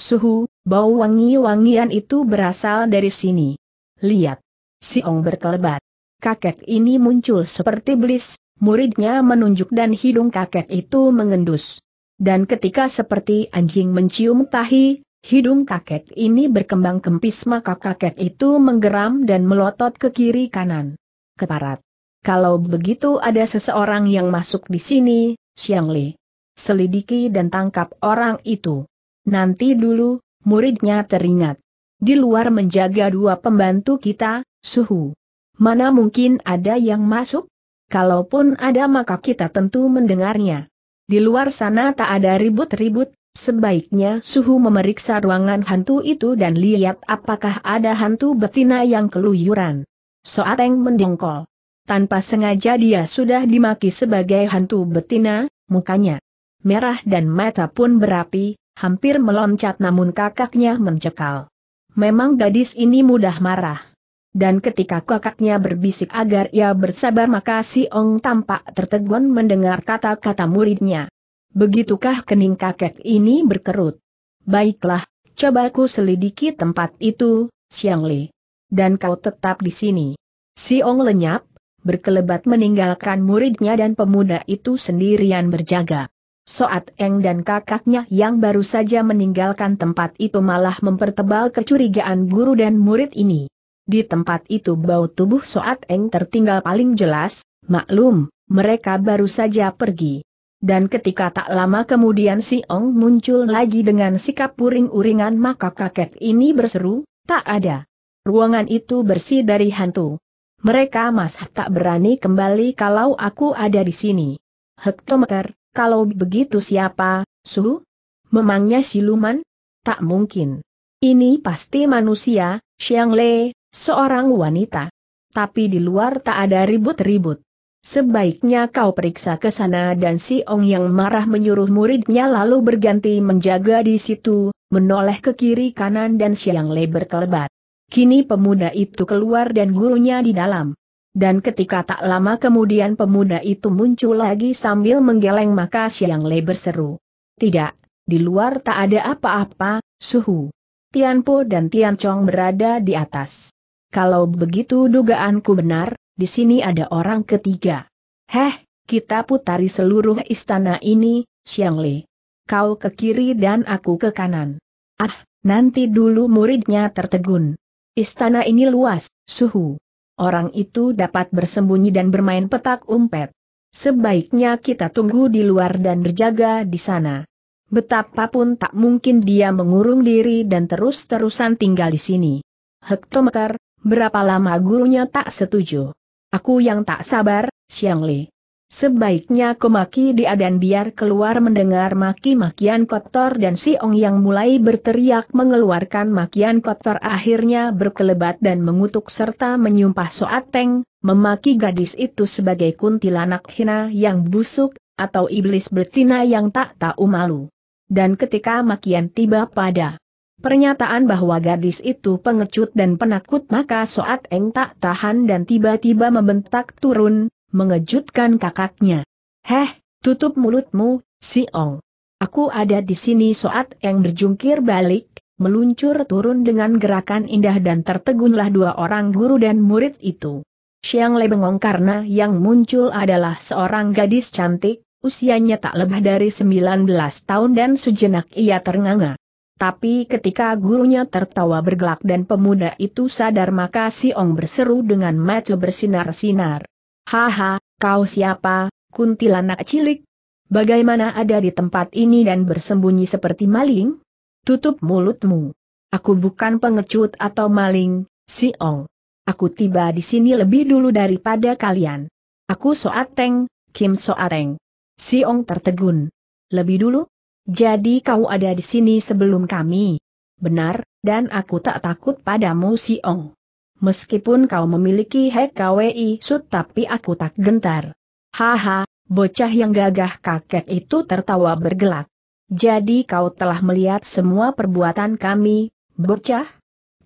Suhu, bau wangi-wangian itu berasal dari sini. Lihat. Si Ong berkelebat kakek ini muncul seperti blis. muridnya menunjuk dan hidung kakek itu mengendus. Dan ketika seperti anjing mencium tahi, hidung kakek ini berkembang kempis maka kakek itu menggeram dan melotot ke kiri kanan. Keparat. Kalau begitu ada seseorang yang masuk di sini, Xiang Li. Selidiki dan tangkap orang itu. Nanti dulu, muridnya teringat. Di luar menjaga dua pembantu kita, Suhu. Mana mungkin ada yang masuk? Kalaupun ada maka kita tentu mendengarnya. Di luar sana tak ada ribut-ribut, sebaiknya suhu memeriksa ruangan hantu itu dan lihat apakah ada hantu betina yang keluyuran. Soateng mendengkol. Tanpa sengaja dia sudah dimaki sebagai hantu betina, mukanya merah dan mata pun berapi, hampir meloncat namun kakaknya mencekal. Memang gadis ini mudah marah dan ketika kakaknya berbisik agar ia bersabar maka si Ong tampak tertegun mendengar kata-kata muridnya. Begitukah kening kakek ini berkerut? Baiklah, coba ku selidiki tempat itu, Siang Li. Dan kau tetap di sini. Si Ong lenyap, berkelebat meninggalkan muridnya dan pemuda itu sendirian berjaga. Soat Eng dan kakaknya yang baru saja meninggalkan tempat itu malah mempertebal kecurigaan guru dan murid ini. Di tempat itu bau tubuh Soat Eng tertinggal paling jelas, maklum, mereka baru saja pergi. Dan ketika tak lama kemudian si Ong muncul lagi dengan sikap puring-uringan maka kakek ini berseru, tak ada. Ruangan itu bersih dari hantu. Mereka masih tak berani kembali kalau aku ada di sini. Hektometer, kalau begitu siapa, Su? Memangnya siluman? Tak mungkin. Ini pasti manusia, Xiang Le, seorang wanita. Tapi di luar tak ada ribut-ribut. Sebaiknya kau periksa ke sana dan si Ong yang marah menyuruh muridnya lalu berganti menjaga di situ, menoleh ke kiri kanan dan siang lebar berkelebat. Kini pemuda itu keluar dan gurunya di dalam. Dan ketika tak lama kemudian pemuda itu muncul lagi sambil menggeleng maka siang lebar seru. Tidak, di luar tak ada apa-apa, suhu. Tianpo dan Tian chong berada di atas. Kalau begitu dugaanku benar, di sini ada orang ketiga. Heh, kita putari seluruh istana ini, Xiang Li. Kau ke kiri dan aku ke kanan. Ah, nanti dulu muridnya tertegun. Istana ini luas, suhu. Orang itu dapat bersembunyi dan bermain petak umpet. Sebaiknya kita tunggu di luar dan berjaga di sana. Betapapun tak mungkin dia mengurung diri dan terus-terusan tinggal di sini. Hektometer, Berapa lama gurunya tak setuju? Aku yang tak sabar, Xiang Li. Sebaiknya kau maki dia dan biar keluar mendengar maki-makian kotor dan si Ong yang mulai berteriak mengeluarkan makian kotor akhirnya berkelebat dan mengutuk serta menyumpah Soateng, memaki gadis itu sebagai kuntilanak hina yang busuk, atau iblis betina yang tak tahu malu. Dan ketika makian tiba pada Pernyataan bahwa gadis itu pengecut dan penakut maka Soat Eng tak tahan dan tiba-tiba membentak turun, mengejutkan kakaknya. Heh, tutup mulutmu, si Ong. Aku ada di sini Soat Eng berjungkir balik, meluncur turun dengan gerakan indah dan tertegunlah dua orang guru dan murid itu. Siang Le bengong karena yang muncul adalah seorang gadis cantik, usianya tak lebih dari 19 tahun dan sejenak ia ternganga. Tapi ketika gurunya tertawa bergelak dan pemuda itu sadar maka si Ong berseru dengan mata bersinar-sinar. Haha, kau siapa, kuntilanak cilik? Bagaimana ada di tempat ini dan bersembunyi seperti maling? Tutup mulutmu. Aku bukan pengecut atau maling, si Ong. Aku tiba di sini lebih dulu daripada kalian. Aku Soateng, Kim Soateng. Si Ong tertegun. Lebih dulu? Jadi kau ada di sini sebelum kami. Benar, dan aku tak takut padamu Siong. Meskipun kau memiliki HKWI sud tapi aku tak gentar. Haha, bocah yang gagah kakek itu tertawa bergelak. Jadi kau telah melihat semua perbuatan kami, bocah?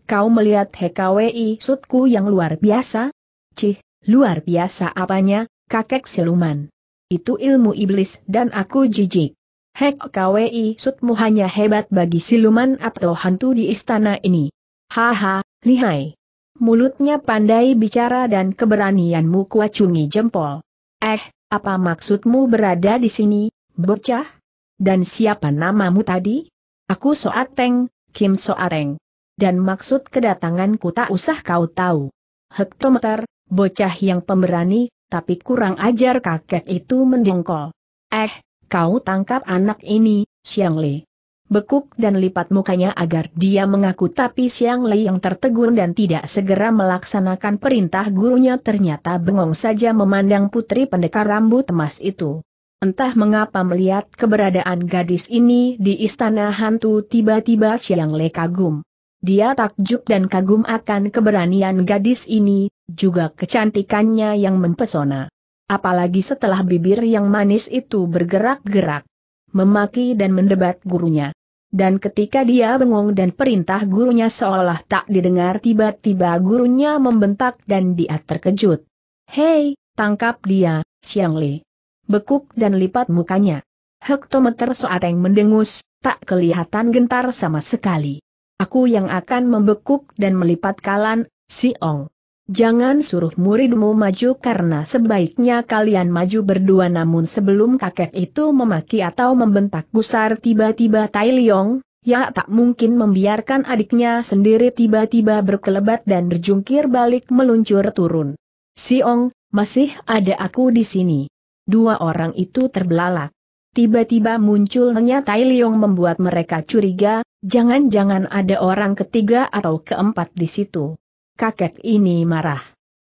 Kau melihat HKWI sudku yang luar biasa? Cih, luar biasa apanya, kakek siluman. Itu ilmu iblis dan aku jijik. Hek KWI Sutmu hanya hebat bagi siluman atau hantu di istana ini. Haha, lihai. Mulutnya pandai bicara dan keberanianmu kuacungi jempol. Eh, apa maksudmu berada di sini, bocah? Dan siapa namamu tadi? Aku Soateng, Kim Soareng. Dan maksud kedatanganku tak usah kau tahu. Hektometer, bocah yang pemberani, tapi kurang ajar kakek itu mendengkol. Eh, kau tangkap anak ini, Xiang Li. Bekuk dan lipat mukanya agar dia mengaku tapi Xiang Li yang tertegun dan tidak segera melaksanakan perintah gurunya ternyata bengong saja memandang putri pendekar rambut emas itu. Entah mengapa melihat keberadaan gadis ini di istana hantu tiba-tiba Xiang Li kagum. Dia takjub dan kagum akan keberanian gadis ini, juga kecantikannya yang mempesona apalagi setelah bibir yang manis itu bergerak-gerak. Memaki dan mendebat gurunya. Dan ketika dia bengong dan perintah gurunya seolah tak didengar tiba-tiba gurunya membentak dan dia terkejut. Hei, tangkap dia, Siang Li. Bekuk dan lipat mukanya. Hektometer yang mendengus, tak kelihatan gentar sama sekali. Aku yang akan membekuk dan melipat kalan, si Ong. Jangan suruh muridmu maju karena sebaiknya kalian maju berdua namun sebelum kakek itu memaki atau membentak gusar tiba-tiba Tai Liong, ya tak mungkin membiarkan adiknya sendiri tiba-tiba berkelebat dan berjungkir balik meluncur turun. Siong, masih ada aku di sini. Dua orang itu terbelalak. Tiba-tiba munculnya Tai Liong membuat mereka curiga, jangan-jangan ada orang ketiga atau keempat di situ kakek ini marah.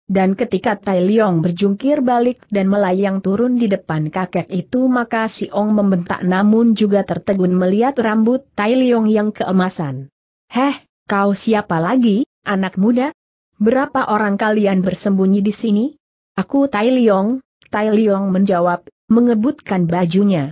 Dan ketika Tai Leong berjungkir balik dan melayang turun di depan kakek itu maka Si Ong membentak namun juga tertegun melihat rambut Tai Leong yang keemasan. Heh, kau siapa lagi, anak muda? Berapa orang kalian bersembunyi di sini? Aku Tai Leong, Tai Leong menjawab, mengebutkan bajunya.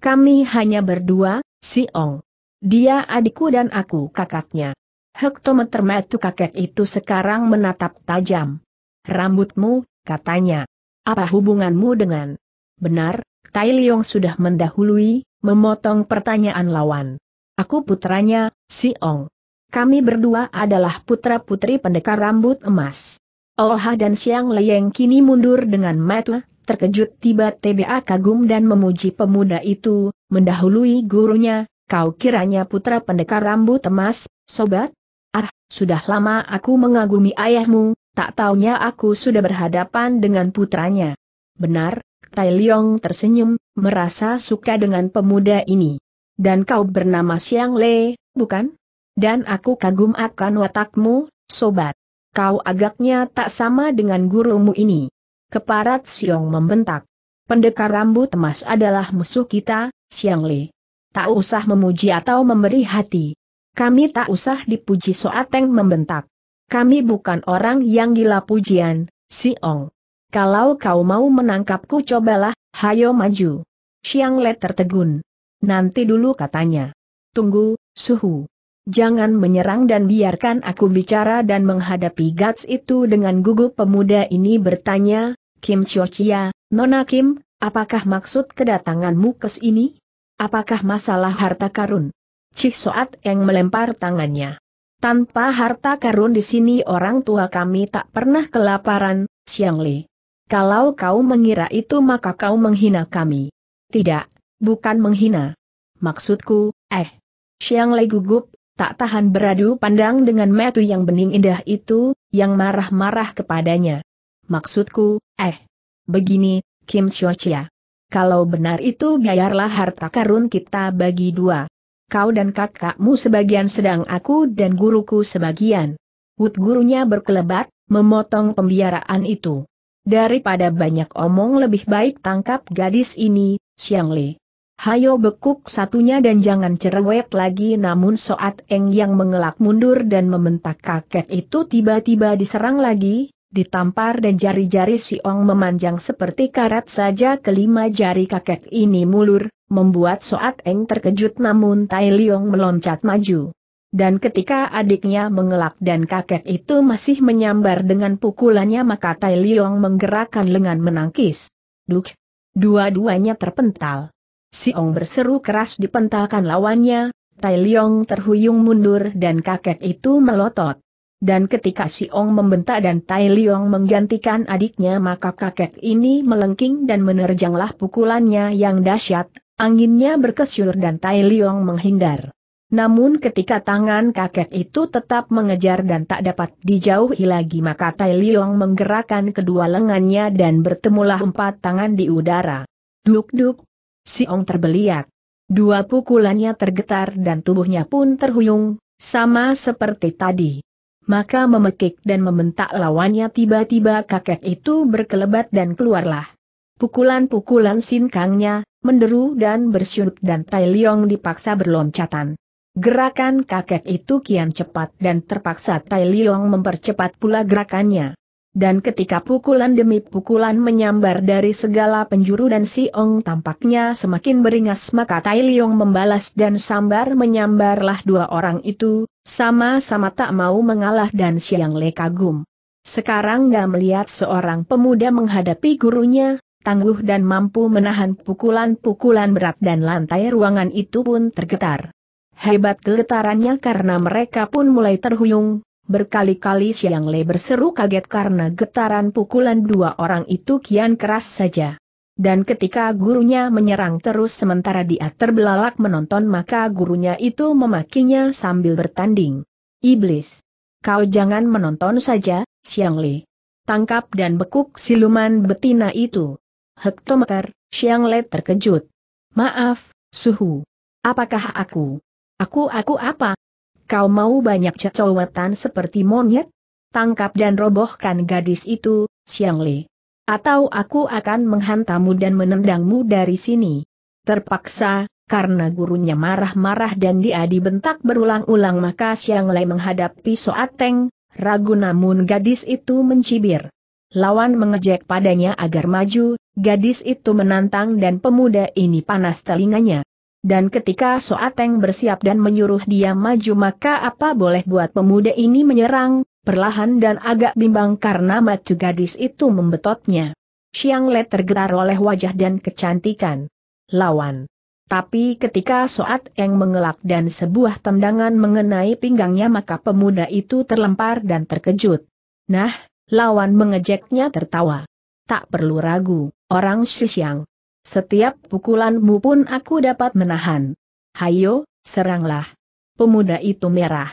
Kami hanya berdua, Si Ong. Dia adikku dan aku kakaknya. Hektometer metu kakek itu sekarang menatap tajam. Rambutmu, katanya. Apa hubunganmu dengan? Benar, Tai Liong sudah mendahului, memotong pertanyaan lawan. Aku putranya, Si Ong. Kami berdua adalah putra-putri pendekar rambut emas. Oha dan Siang Leyeng kini mundur dengan mata, terkejut tiba TBA kagum dan memuji pemuda itu, mendahului gurunya, kau kiranya putra pendekar rambut emas, sobat? Ah, sudah lama aku mengagumi ayahmu, tak taunya aku sudah berhadapan dengan putranya. Benar, Tai Leong tersenyum, merasa suka dengan pemuda ini. Dan kau bernama Siang Le, bukan? Dan aku kagum akan watakmu, sobat. Kau agaknya tak sama dengan gurumu ini. Keparat Xiong membentak. Pendekar rambut emas adalah musuh kita, Siang Le. Tak usah memuji atau memberi hati. Kami tak usah dipuji Soateng membentak. Kami bukan orang yang gila pujian, si Ong. Kalau kau mau menangkapku cobalah, hayo maju. Siang Le tertegun. Nanti dulu katanya. Tunggu, suhu. Jangan menyerang dan biarkan aku bicara dan menghadapi Gats itu dengan gugup pemuda ini bertanya, Kim Chochia, Nona Kim, apakah maksud kedatanganmu ke sini? Apakah masalah harta karun? Cih Soat yang melempar tangannya. Tanpa harta karun di sini orang tua kami tak pernah kelaparan, Siang Li. Kalau kau mengira itu maka kau menghina kami. Tidak, bukan menghina. Maksudku, eh. Siang Li gugup, tak tahan beradu pandang dengan metu yang bening indah itu, yang marah-marah kepadanya. Maksudku, eh. Begini, Kim Chochia. Kalau benar itu biarlah harta karun kita bagi dua kau dan kakakmu sebagian sedang aku dan guruku sebagian. Wut gurunya berkelebat, memotong pembiaraan itu. Daripada banyak omong lebih baik tangkap gadis ini, Xiang Li. Hayo bekuk satunya dan jangan cerewet lagi namun Soat Eng yang mengelak mundur dan membentak kakek itu tiba-tiba diserang lagi, ditampar dan jari-jari si Ong memanjang seperti karat saja kelima jari kakek ini mulur, membuat Soat Eng terkejut namun Tai Liong meloncat maju. Dan ketika adiknya mengelak dan kakek itu masih menyambar dengan pukulannya maka Tai Liong menggerakkan lengan menangkis. Duk! Dua-duanya terpental. Si Ong berseru keras dipentalkan lawannya, Tai Liong terhuyung mundur dan kakek itu melotot. Dan ketika si Ong membentak dan Tai Liong menggantikan adiknya maka kakek ini melengking dan menerjanglah pukulannya yang dahsyat, Anginnya berkesyur dan Tai Liong menghindar. Namun ketika tangan kakek itu tetap mengejar dan tak dapat dijauhi lagi maka Tai Liong menggerakkan kedua lengannya dan bertemulah empat tangan di udara. Duk-duk, Siong terbeliak. Dua pukulannya tergetar dan tubuhnya pun terhuyung, sama seperti tadi. Maka memekik dan membentak lawannya tiba-tiba kakek itu berkelebat dan keluarlah. Pukulan-pukulan sinkangnya, menderu dan bersyut dan Tai Leong dipaksa berloncatan. Gerakan kakek itu kian cepat dan terpaksa Tai Leong mempercepat pula gerakannya. Dan ketika pukulan demi pukulan menyambar dari segala penjuru dan si Ong tampaknya semakin beringas maka Tai Leong membalas dan sambar menyambarlah dua orang itu, sama-sama tak mau mengalah dan Siang Le kagum. Sekarang nggak melihat seorang pemuda menghadapi gurunya, tangguh dan mampu menahan pukulan-pukulan berat dan lantai ruangan itu pun tergetar. Hebat kegetarannya karena mereka pun mulai terhuyung, berkali-kali Siang Le berseru kaget karena getaran pukulan dua orang itu kian keras saja. Dan ketika gurunya menyerang terus sementara dia terbelalak menonton maka gurunya itu memakinya sambil bertanding. Iblis. Kau jangan menonton saja, Siang Le. Tangkap dan bekuk siluman betina itu hektometer, Xiang Le terkejut. Maaf, suhu. Apakah aku? Aku-aku apa? Kau mau banyak cecowetan seperti monyet? Tangkap dan robohkan gadis itu, Xiang Le. Atau aku akan menghantammu dan menendangmu dari sini. Terpaksa, karena gurunya marah-marah dan dia dibentak berulang-ulang maka Xiang Lei menghadapi Soateng, ragu namun gadis itu mencibir lawan mengejek padanya agar maju, gadis itu menantang dan pemuda ini panas telinganya. Dan ketika Soateng bersiap dan menyuruh dia maju maka apa boleh buat pemuda ini menyerang, perlahan dan agak bimbang karena maju gadis itu membetotnya. Xiang Le tergetar oleh wajah dan kecantikan. Lawan. Tapi ketika Soat Eng mengelak dan sebuah tendangan mengenai pinggangnya maka pemuda itu terlempar dan terkejut. Nah, lawan mengejeknya tertawa. Tak perlu ragu, orang Shishiang. Setiap pukulanmu pun aku dapat menahan. Hayo, seranglah. Pemuda itu merah.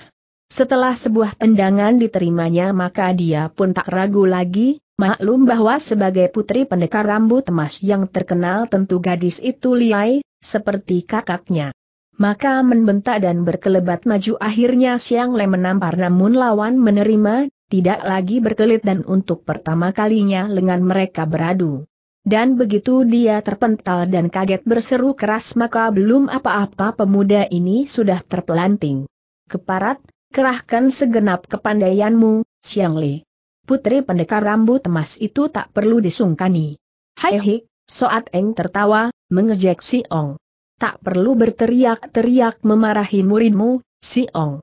Setelah sebuah tendangan diterimanya maka dia pun tak ragu lagi, maklum bahwa sebagai putri pendekar rambut emas yang terkenal tentu gadis itu liai, seperti kakaknya. Maka membentak dan berkelebat maju akhirnya Siang Le menampar namun lawan menerima, tidak lagi berkelit dan untuk pertama kalinya lengan mereka beradu. Dan begitu dia terpental dan kaget berseru keras maka belum apa-apa pemuda ini sudah terpelanting. Keparat, kerahkan segenap kepandaianmu, Xiang Li. Putri pendekar rambut emas itu tak perlu disungkani. Hai hik, Soat Eng tertawa, mengejek Si Ong. Tak perlu berteriak-teriak memarahi muridmu, Si Ong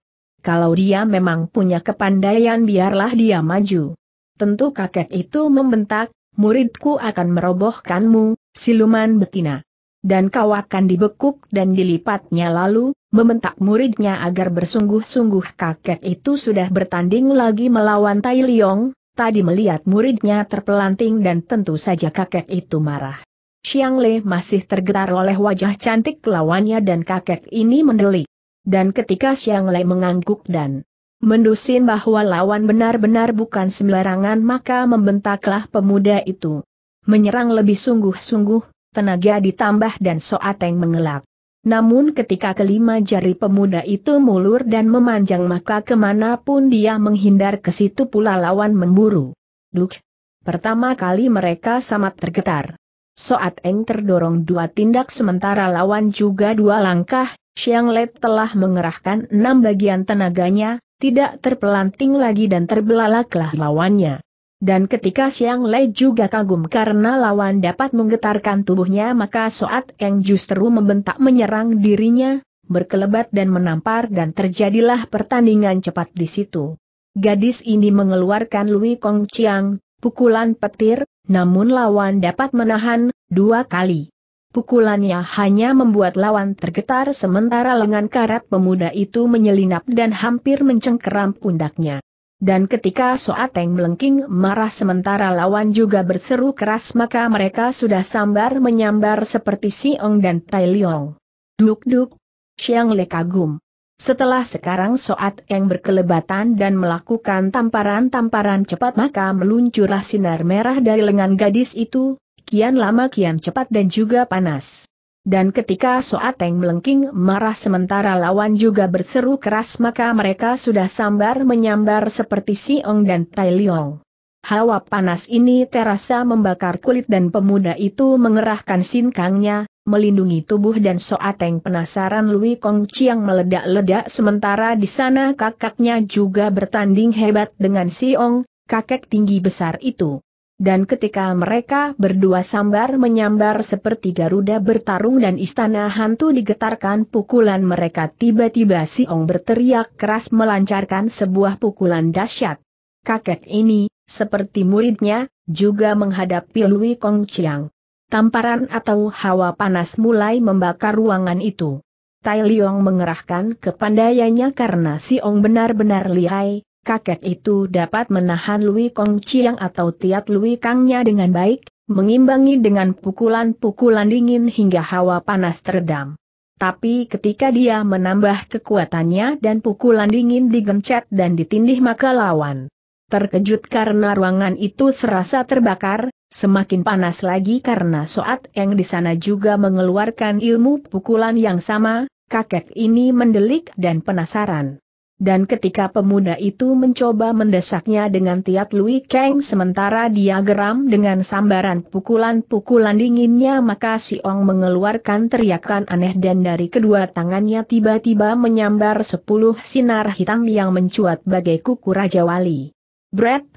kalau dia memang punya kepandaian biarlah dia maju. Tentu kakek itu membentak, muridku akan merobohkanmu, siluman betina. Dan kau akan dibekuk dan dilipatnya lalu, membentak muridnya agar bersungguh-sungguh kakek itu sudah bertanding lagi melawan Tai Liong, tadi melihat muridnya terpelanting dan tentu saja kakek itu marah. Xiang Lei masih tergetar oleh wajah cantik lawannya dan kakek ini mendelik. Dan ketika Xiang Lei mengangguk dan mendusin bahwa lawan benar-benar bukan sembarangan maka membentaklah pemuda itu. Menyerang lebih sungguh-sungguh, tenaga ditambah dan Soateng mengelak. Namun ketika kelima jari pemuda itu mulur dan memanjang maka kemanapun dia menghindar ke situ pula lawan memburu. Duk! Pertama kali mereka sangat tergetar. Soat Eng terdorong dua tindak sementara lawan juga dua langkah, Xiang Le telah mengerahkan enam bagian tenaganya, tidak terpelanting lagi dan terbelalaklah lawannya. Dan ketika Xiang Le juga kagum karena lawan dapat menggetarkan tubuhnya maka Soat Eng justru membentak menyerang dirinya, berkelebat dan menampar dan terjadilah pertandingan cepat di situ. Gadis ini mengeluarkan Lui Kong Chiang, pukulan petir, namun lawan dapat menahan, dua kali. Pukulannya hanya membuat lawan tergetar sementara lengan karat pemuda itu menyelinap dan hampir mencengkeram pundaknya. Dan ketika Soateng melengking marah sementara lawan juga berseru keras maka mereka sudah sambar menyambar seperti Siong dan Tai Liong. Duk-duk, Xiang Le kagum. Setelah sekarang Soat yang berkelebatan dan melakukan tamparan-tamparan cepat maka meluncurlah sinar merah dari lengan gadis itu, kian lama kian cepat dan juga panas. Dan ketika Soat Eng melengking marah sementara lawan juga berseru keras maka mereka sudah sambar menyambar seperti Ong dan Tai Leong. Hawa panas ini terasa membakar kulit dan pemuda itu mengerahkan sinkangnya, melindungi tubuh dan Soateng penasaran Lui Kong Chiang meledak-ledak sementara di sana kakaknya juga bertanding hebat dengan si Ong, kakek tinggi besar itu. Dan ketika mereka berdua sambar menyambar seperti Garuda bertarung dan istana hantu digetarkan pukulan mereka tiba-tiba si Ong berteriak keras melancarkan sebuah pukulan dahsyat. Kakek ini, seperti muridnya, juga menghadapi Lui Kong Chiang. Tamparan atau hawa panas mulai membakar ruangan itu. Tai Liong mengerahkan kepandaiannya karena si Ong benar-benar lihai, kakek itu dapat menahan Lui Kong Chiang atau tiat Lui Kangnya dengan baik, mengimbangi dengan pukulan-pukulan dingin hingga hawa panas teredam. Tapi ketika dia menambah kekuatannya dan pukulan dingin digencet dan ditindih maka lawan. Terkejut karena ruangan itu serasa terbakar, Semakin panas lagi karena Soat Eng di sana juga mengeluarkan ilmu pukulan yang sama, kakek ini mendelik dan penasaran. Dan ketika pemuda itu mencoba mendesaknya dengan tiat Lui Kang sementara dia geram dengan sambaran pukulan-pukulan dinginnya maka si Ong mengeluarkan teriakan aneh dan dari kedua tangannya tiba-tiba menyambar sepuluh sinar hitam yang mencuat bagai kuku Raja Wali. Brett!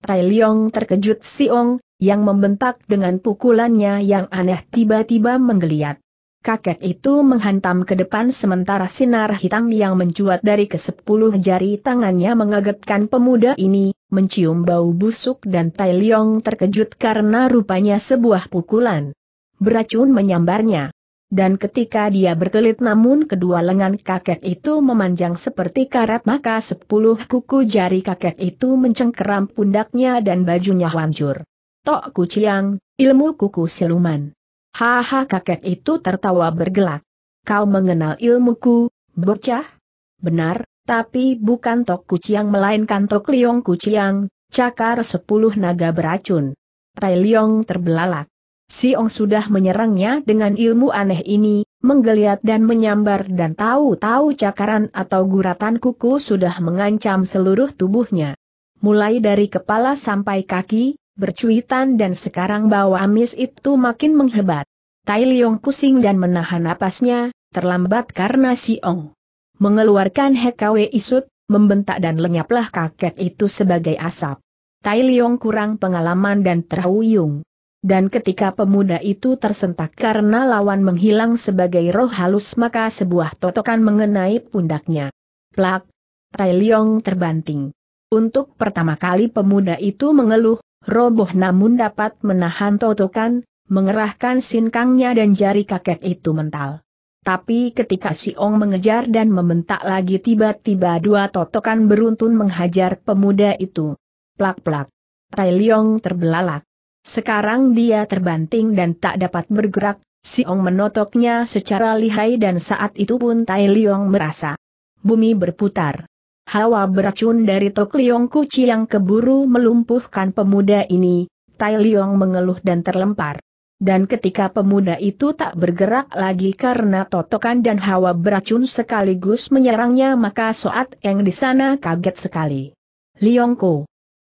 Tai Leong terkejut si Ong, yang membentak dengan pukulannya yang aneh tiba-tiba menggeliat. Kakek itu menghantam ke depan sementara sinar hitam yang mencuat dari kesepuluh jari tangannya mengagetkan pemuda ini, mencium bau busuk dan Tai Leong terkejut karena rupanya sebuah pukulan. Beracun menyambarnya. Dan ketika dia berkelit namun kedua lengan kakek itu memanjang seperti karet maka sepuluh kuku jari kakek itu mencengkeram pundaknya dan bajunya hancur. Tok Kuciang, ilmu kuku siluman. Haha kakek itu tertawa bergelak. Kau mengenal ilmuku, bocah? Benar, tapi bukan Tok Kuciang melainkan Tok Liong Kuciang, cakar sepuluh naga beracun. Tai Liong terbelalak. Si Ong sudah menyerangnya dengan ilmu aneh ini, menggeliat dan menyambar dan tahu-tahu cakaran atau guratan kuku sudah mengancam seluruh tubuhnya. Mulai dari kepala sampai kaki, bercuitan dan sekarang bau amis itu makin menghebat. Tai Liong pusing dan menahan napasnya, terlambat karena si Ong. mengeluarkan hekawe isut, membentak dan lenyaplah kakek itu sebagai asap. Tai Liong kurang pengalaman dan terhuyung. Dan ketika pemuda itu tersentak karena lawan menghilang sebagai roh halus maka sebuah totokan mengenai pundaknya. Plak! Tai Liong terbanting. Untuk pertama kali pemuda itu mengeluh, roboh namun dapat menahan totokan, mengerahkan sinkangnya dan jari kakek itu mental. Tapi ketika si Ong mengejar dan membentak lagi tiba-tiba dua totokan beruntun menghajar pemuda itu. Plak-plak. Tai Liong terbelalak. Sekarang dia terbanting dan tak dapat bergerak, si Ong menotoknya secara lihai dan saat itu pun Tai Liong merasa bumi berputar. Hawa beracun dari Tok Liong Kuci yang keburu melumpuhkan pemuda ini, Tai Liong mengeluh dan terlempar. Dan ketika pemuda itu tak bergerak lagi karena totokan dan hawa beracun sekaligus menyerangnya maka Soat yang di sana kaget sekali. Si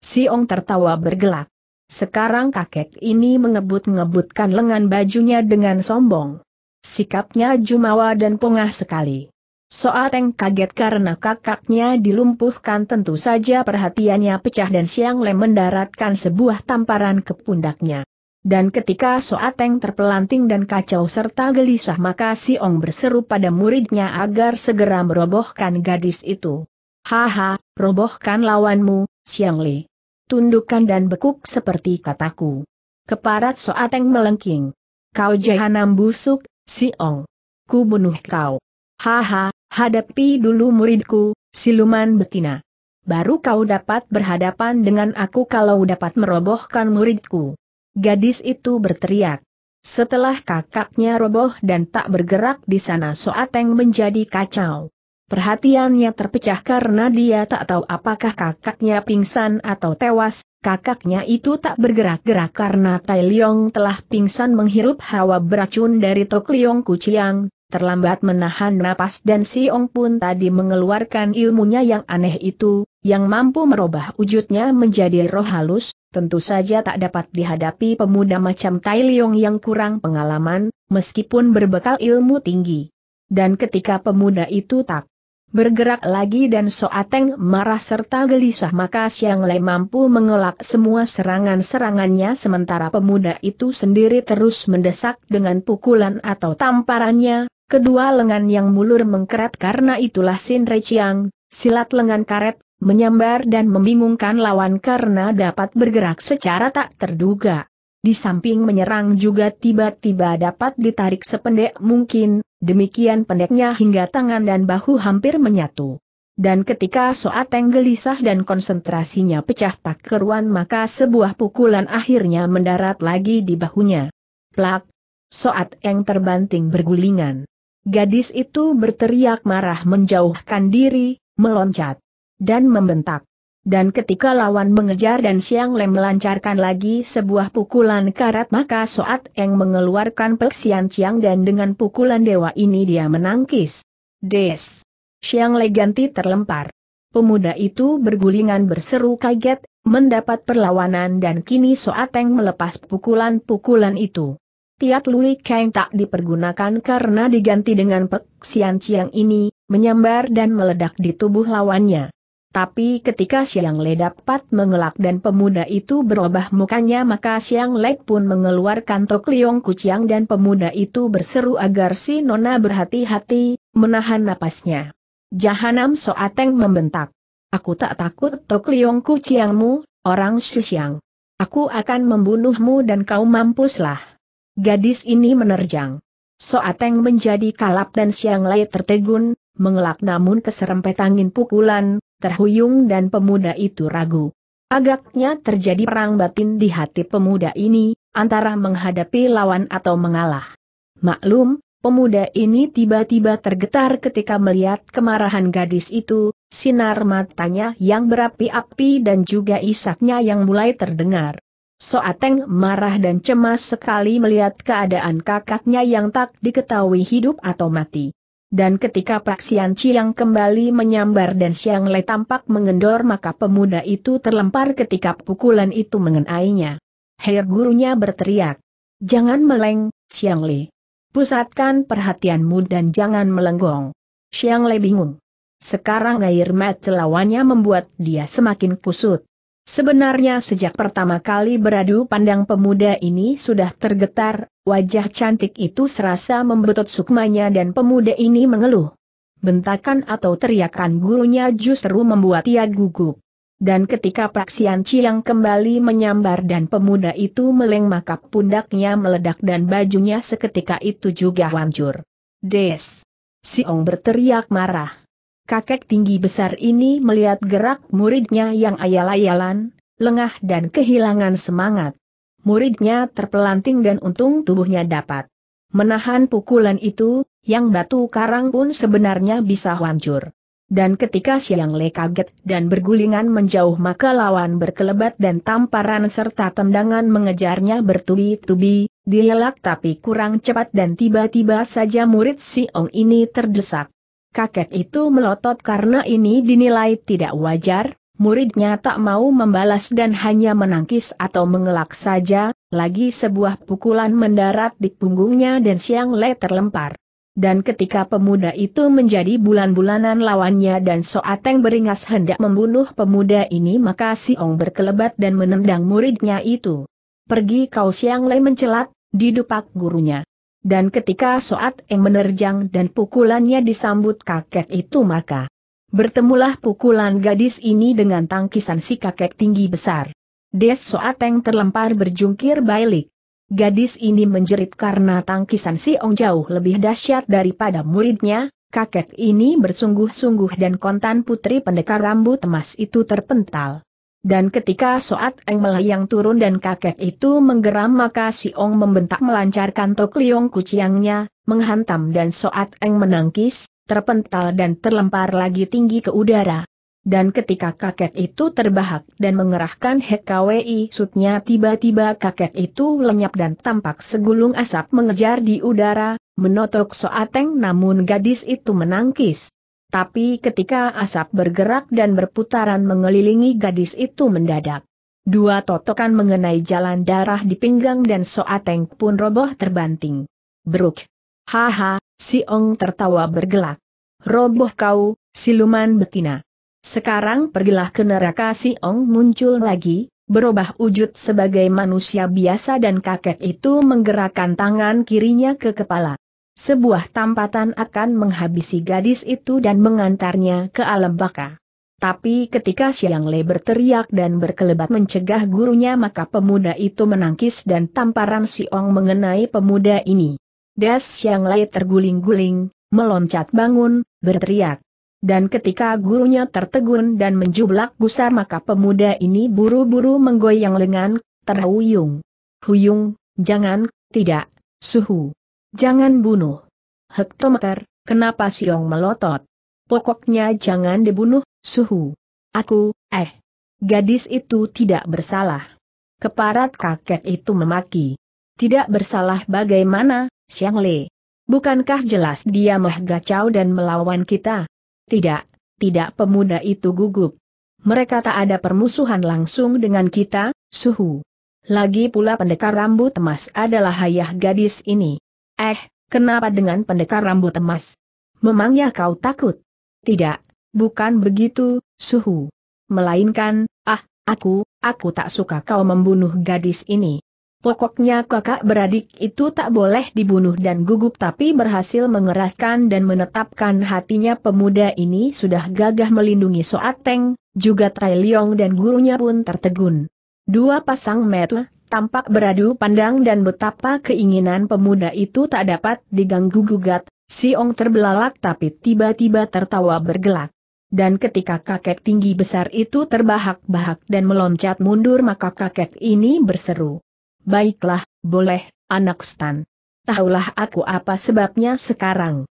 Siong tertawa bergelak. Sekarang kakek ini mengebut-ngebutkan lengan bajunya dengan sombong. Sikapnya jumawa dan pongah sekali. Soateng kaget karena kakaknya dilumpuhkan tentu saja perhatiannya pecah dan Siang Le mendaratkan sebuah tamparan ke pundaknya. Dan ketika Soateng terpelanting dan kacau serta gelisah maka Si Ong berseru pada muridnya agar segera merobohkan gadis itu. Haha, robohkan lawanmu, Siang Li. Tundukkan dan bekuk seperti kataku. Keparat Soateng melengking. Kau jahanam busuk, Si Ong. Ku bunuh kau. Haha, Hadapi dulu muridku, siluman betina. Baru kau dapat berhadapan dengan aku kalau dapat merobohkan muridku. Gadis itu berteriak. Setelah kakaknya roboh dan tak bergerak di sana Soateng menjadi kacau. Perhatiannya terpecah karena dia tak tahu apakah kakaknya pingsan atau tewas, kakaknya itu tak bergerak-gerak karena Tai Leong telah pingsan menghirup hawa beracun dari Tok Leong Kuciang, terlambat menahan napas dan Siong pun tadi mengeluarkan ilmunya yang aneh itu, yang mampu merubah wujudnya menjadi roh halus, tentu saja tak dapat dihadapi pemuda macam Tai Leong yang kurang pengalaman, meskipun berbekal ilmu tinggi. Dan ketika pemuda itu tak bergerak lagi dan Soateng marah serta gelisah maka Siang Lei mampu mengelak semua serangan-serangannya sementara pemuda itu sendiri terus mendesak dengan pukulan atau tamparannya, Kedua lengan yang mulur mengkeret karena itulah Sin Reciang, silat lengan karet, menyambar dan membingungkan lawan karena dapat bergerak secara tak terduga. Di samping menyerang juga tiba-tiba dapat ditarik sependek mungkin, demikian pendeknya hingga tangan dan bahu hampir menyatu. Dan ketika Soateng gelisah dan konsentrasinya pecah tak keruan maka sebuah pukulan akhirnya mendarat lagi di bahunya. Plak! Soat yang terbanting bergulingan. Gadis itu berteriak marah menjauhkan diri, meloncat, dan membentak. Dan ketika lawan mengejar dan Siang Lem melancarkan lagi sebuah pukulan karat maka Soat Eng mengeluarkan peksian Ciang dan dengan pukulan dewa ini dia menangkis. Des! Siang Le ganti terlempar. Pemuda itu bergulingan berseru kaget, mendapat perlawanan dan kini Soat Eng melepas pukulan-pukulan itu. Tiat Lui Kang tak dipergunakan karena diganti dengan Pek Sian Chiang ini, menyambar dan meledak di tubuh lawannya. Tapi ketika Siang Le dapat mengelak dan pemuda itu berubah mukanya maka Siang Le pun mengeluarkan Tok Liong Kuciang dan pemuda itu berseru agar si Nona berhati-hati, menahan napasnya. Jahanam Soateng membentak. Aku tak takut Tok Liong Kuciangmu, orang Sisiang. Aku akan membunuhmu dan kau mampuslah. Gadis ini menerjang. Soateng menjadi kalap dan Siang Lay tertegun, mengelak namun keserempet angin pukulan, terhuyung dan pemuda itu ragu. Agaknya terjadi perang batin di hati pemuda ini, antara menghadapi lawan atau mengalah. Maklum, pemuda ini tiba-tiba tergetar ketika melihat kemarahan gadis itu, sinar matanya yang berapi-api dan juga isaknya yang mulai terdengar. Soateng marah dan cemas sekali melihat keadaan kakaknya yang tak diketahui hidup atau mati. Dan ketika Pak Sian Chiang kembali menyambar dan Siang Le tampak mengendor maka pemuda itu terlempar ketika pukulan itu mengenainya. Her gurunya berteriak. Jangan meleng, Siang Le. Pusatkan perhatianmu dan jangan melenggong. Siang Le bingung. Sekarang air mat lawannya membuat dia semakin kusut. Sebenarnya sejak pertama kali beradu pandang pemuda ini sudah tergetar, wajah cantik itu serasa membetot sukmanya dan pemuda ini mengeluh. Bentakan atau teriakan gurunya justru membuat ia gugup. Dan ketika Praksian Ciang kembali menyambar dan pemuda itu meleng maka pundaknya meledak dan bajunya seketika itu juga hancur. Des! Siong berteriak marah kakek tinggi besar ini melihat gerak muridnya yang ayal-ayalan, lengah dan kehilangan semangat. Muridnya terpelanting dan untung tubuhnya dapat menahan pukulan itu, yang batu karang pun sebenarnya bisa hancur. Dan ketika Siang Le kaget dan bergulingan menjauh maka lawan berkelebat dan tamparan serta tendangan mengejarnya bertubi-tubi, dielak tapi kurang cepat dan tiba-tiba saja murid Si Ong ini terdesak kakek itu melotot karena ini dinilai tidak wajar, muridnya tak mau membalas dan hanya menangkis atau mengelak saja, lagi sebuah pukulan mendarat di punggungnya dan Siang Le terlempar. Dan ketika pemuda itu menjadi bulan-bulanan lawannya dan Soateng beringas hendak membunuh pemuda ini maka Siong berkelebat dan menendang muridnya itu. Pergi kau Siang Le mencelat, didupak gurunya dan ketika Soat Eng menerjang dan pukulannya disambut kakek itu maka bertemulah pukulan gadis ini dengan tangkisan si kakek tinggi besar. Des Soat Eng terlempar berjungkir balik. Gadis ini menjerit karena tangkisan si Ong jauh lebih dahsyat daripada muridnya, kakek ini bersungguh-sungguh dan kontan putri pendekar rambut emas itu terpental. Dan ketika Soat Eng melayang turun dan kakek itu menggeram maka Si Ong membentak melancarkan tok liong kuciangnya, menghantam dan Soat Eng menangkis, terpental dan terlempar lagi tinggi ke udara. Dan ketika kakek itu terbahak dan mengerahkan KWI sutnya tiba-tiba kakek itu lenyap dan tampak segulung asap mengejar di udara, menotok Soateng namun gadis itu menangkis. Tapi ketika asap bergerak dan berputaran mengelilingi gadis itu mendadak. Dua totokan mengenai jalan darah di pinggang dan Soateng pun roboh terbanting. Bruk. Haha, si Ong tertawa bergelak. Roboh kau, siluman betina. Sekarang pergilah ke neraka si Ong muncul lagi, berubah wujud sebagai manusia biasa dan kakek itu menggerakkan tangan kirinya ke kepala. Sebuah tampatan akan menghabisi gadis itu dan mengantarnya ke alam baka. Tapi ketika Siang Le berteriak dan berkelebat mencegah gurunya maka pemuda itu menangkis dan tamparan Siong mengenai pemuda ini. Das Siang Le terguling-guling, meloncat bangun, berteriak. Dan ketika gurunya tertegun dan menjublak gusar maka pemuda ini buru-buru menggoyang lengan, terhuyung. Huyung, jangan, tidak, suhu. Jangan bunuh. Hektometer, kenapa Siong melotot? Pokoknya jangan dibunuh, suhu. Aku, eh. Gadis itu tidak bersalah. Keparat kakek itu memaki. Tidak bersalah bagaimana, Siang Le? Bukankah jelas dia mah gacau dan melawan kita? Tidak, tidak pemuda itu gugup. Mereka tak ada permusuhan langsung dengan kita, suhu. Lagi pula pendekar rambut emas adalah ayah gadis ini. Eh, kenapa dengan pendekar rambut emas? Memangnya kau takut? Tidak, bukan begitu, suhu. Melainkan, ah, aku, aku tak suka kau membunuh gadis ini. Pokoknya kakak beradik itu tak boleh dibunuh dan gugup tapi berhasil mengeraskan dan menetapkan hatinya pemuda ini sudah gagah melindungi Soateng, juga Trai Leong dan gurunya pun tertegun. Dua pasang metu tampak beradu pandang dan betapa keinginan pemuda itu tak dapat diganggu gugat, Siong terbelalak tapi tiba-tiba tertawa bergelak. Dan ketika kakek tinggi besar itu terbahak-bahak dan meloncat mundur maka kakek ini berseru. Baiklah, boleh, anak stan. Tahulah aku apa sebabnya sekarang.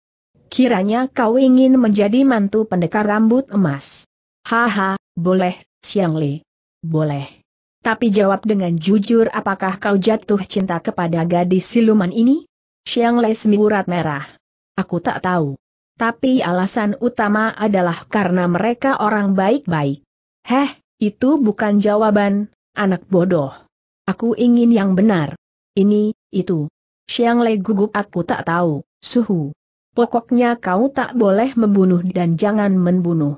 Kiranya kau ingin menjadi mantu pendekar rambut emas. Haha, boleh, Siang Li. Boleh. Tapi jawab dengan jujur apakah kau jatuh cinta kepada gadis siluman ini? Xiang Lei semburat merah. Aku tak tahu. Tapi alasan utama adalah karena mereka orang baik-baik. Heh, itu bukan jawaban, anak bodoh. Aku ingin yang benar. Ini, itu. Xiang Lei gugup aku tak tahu, suhu. Pokoknya kau tak boleh membunuh dan jangan membunuh.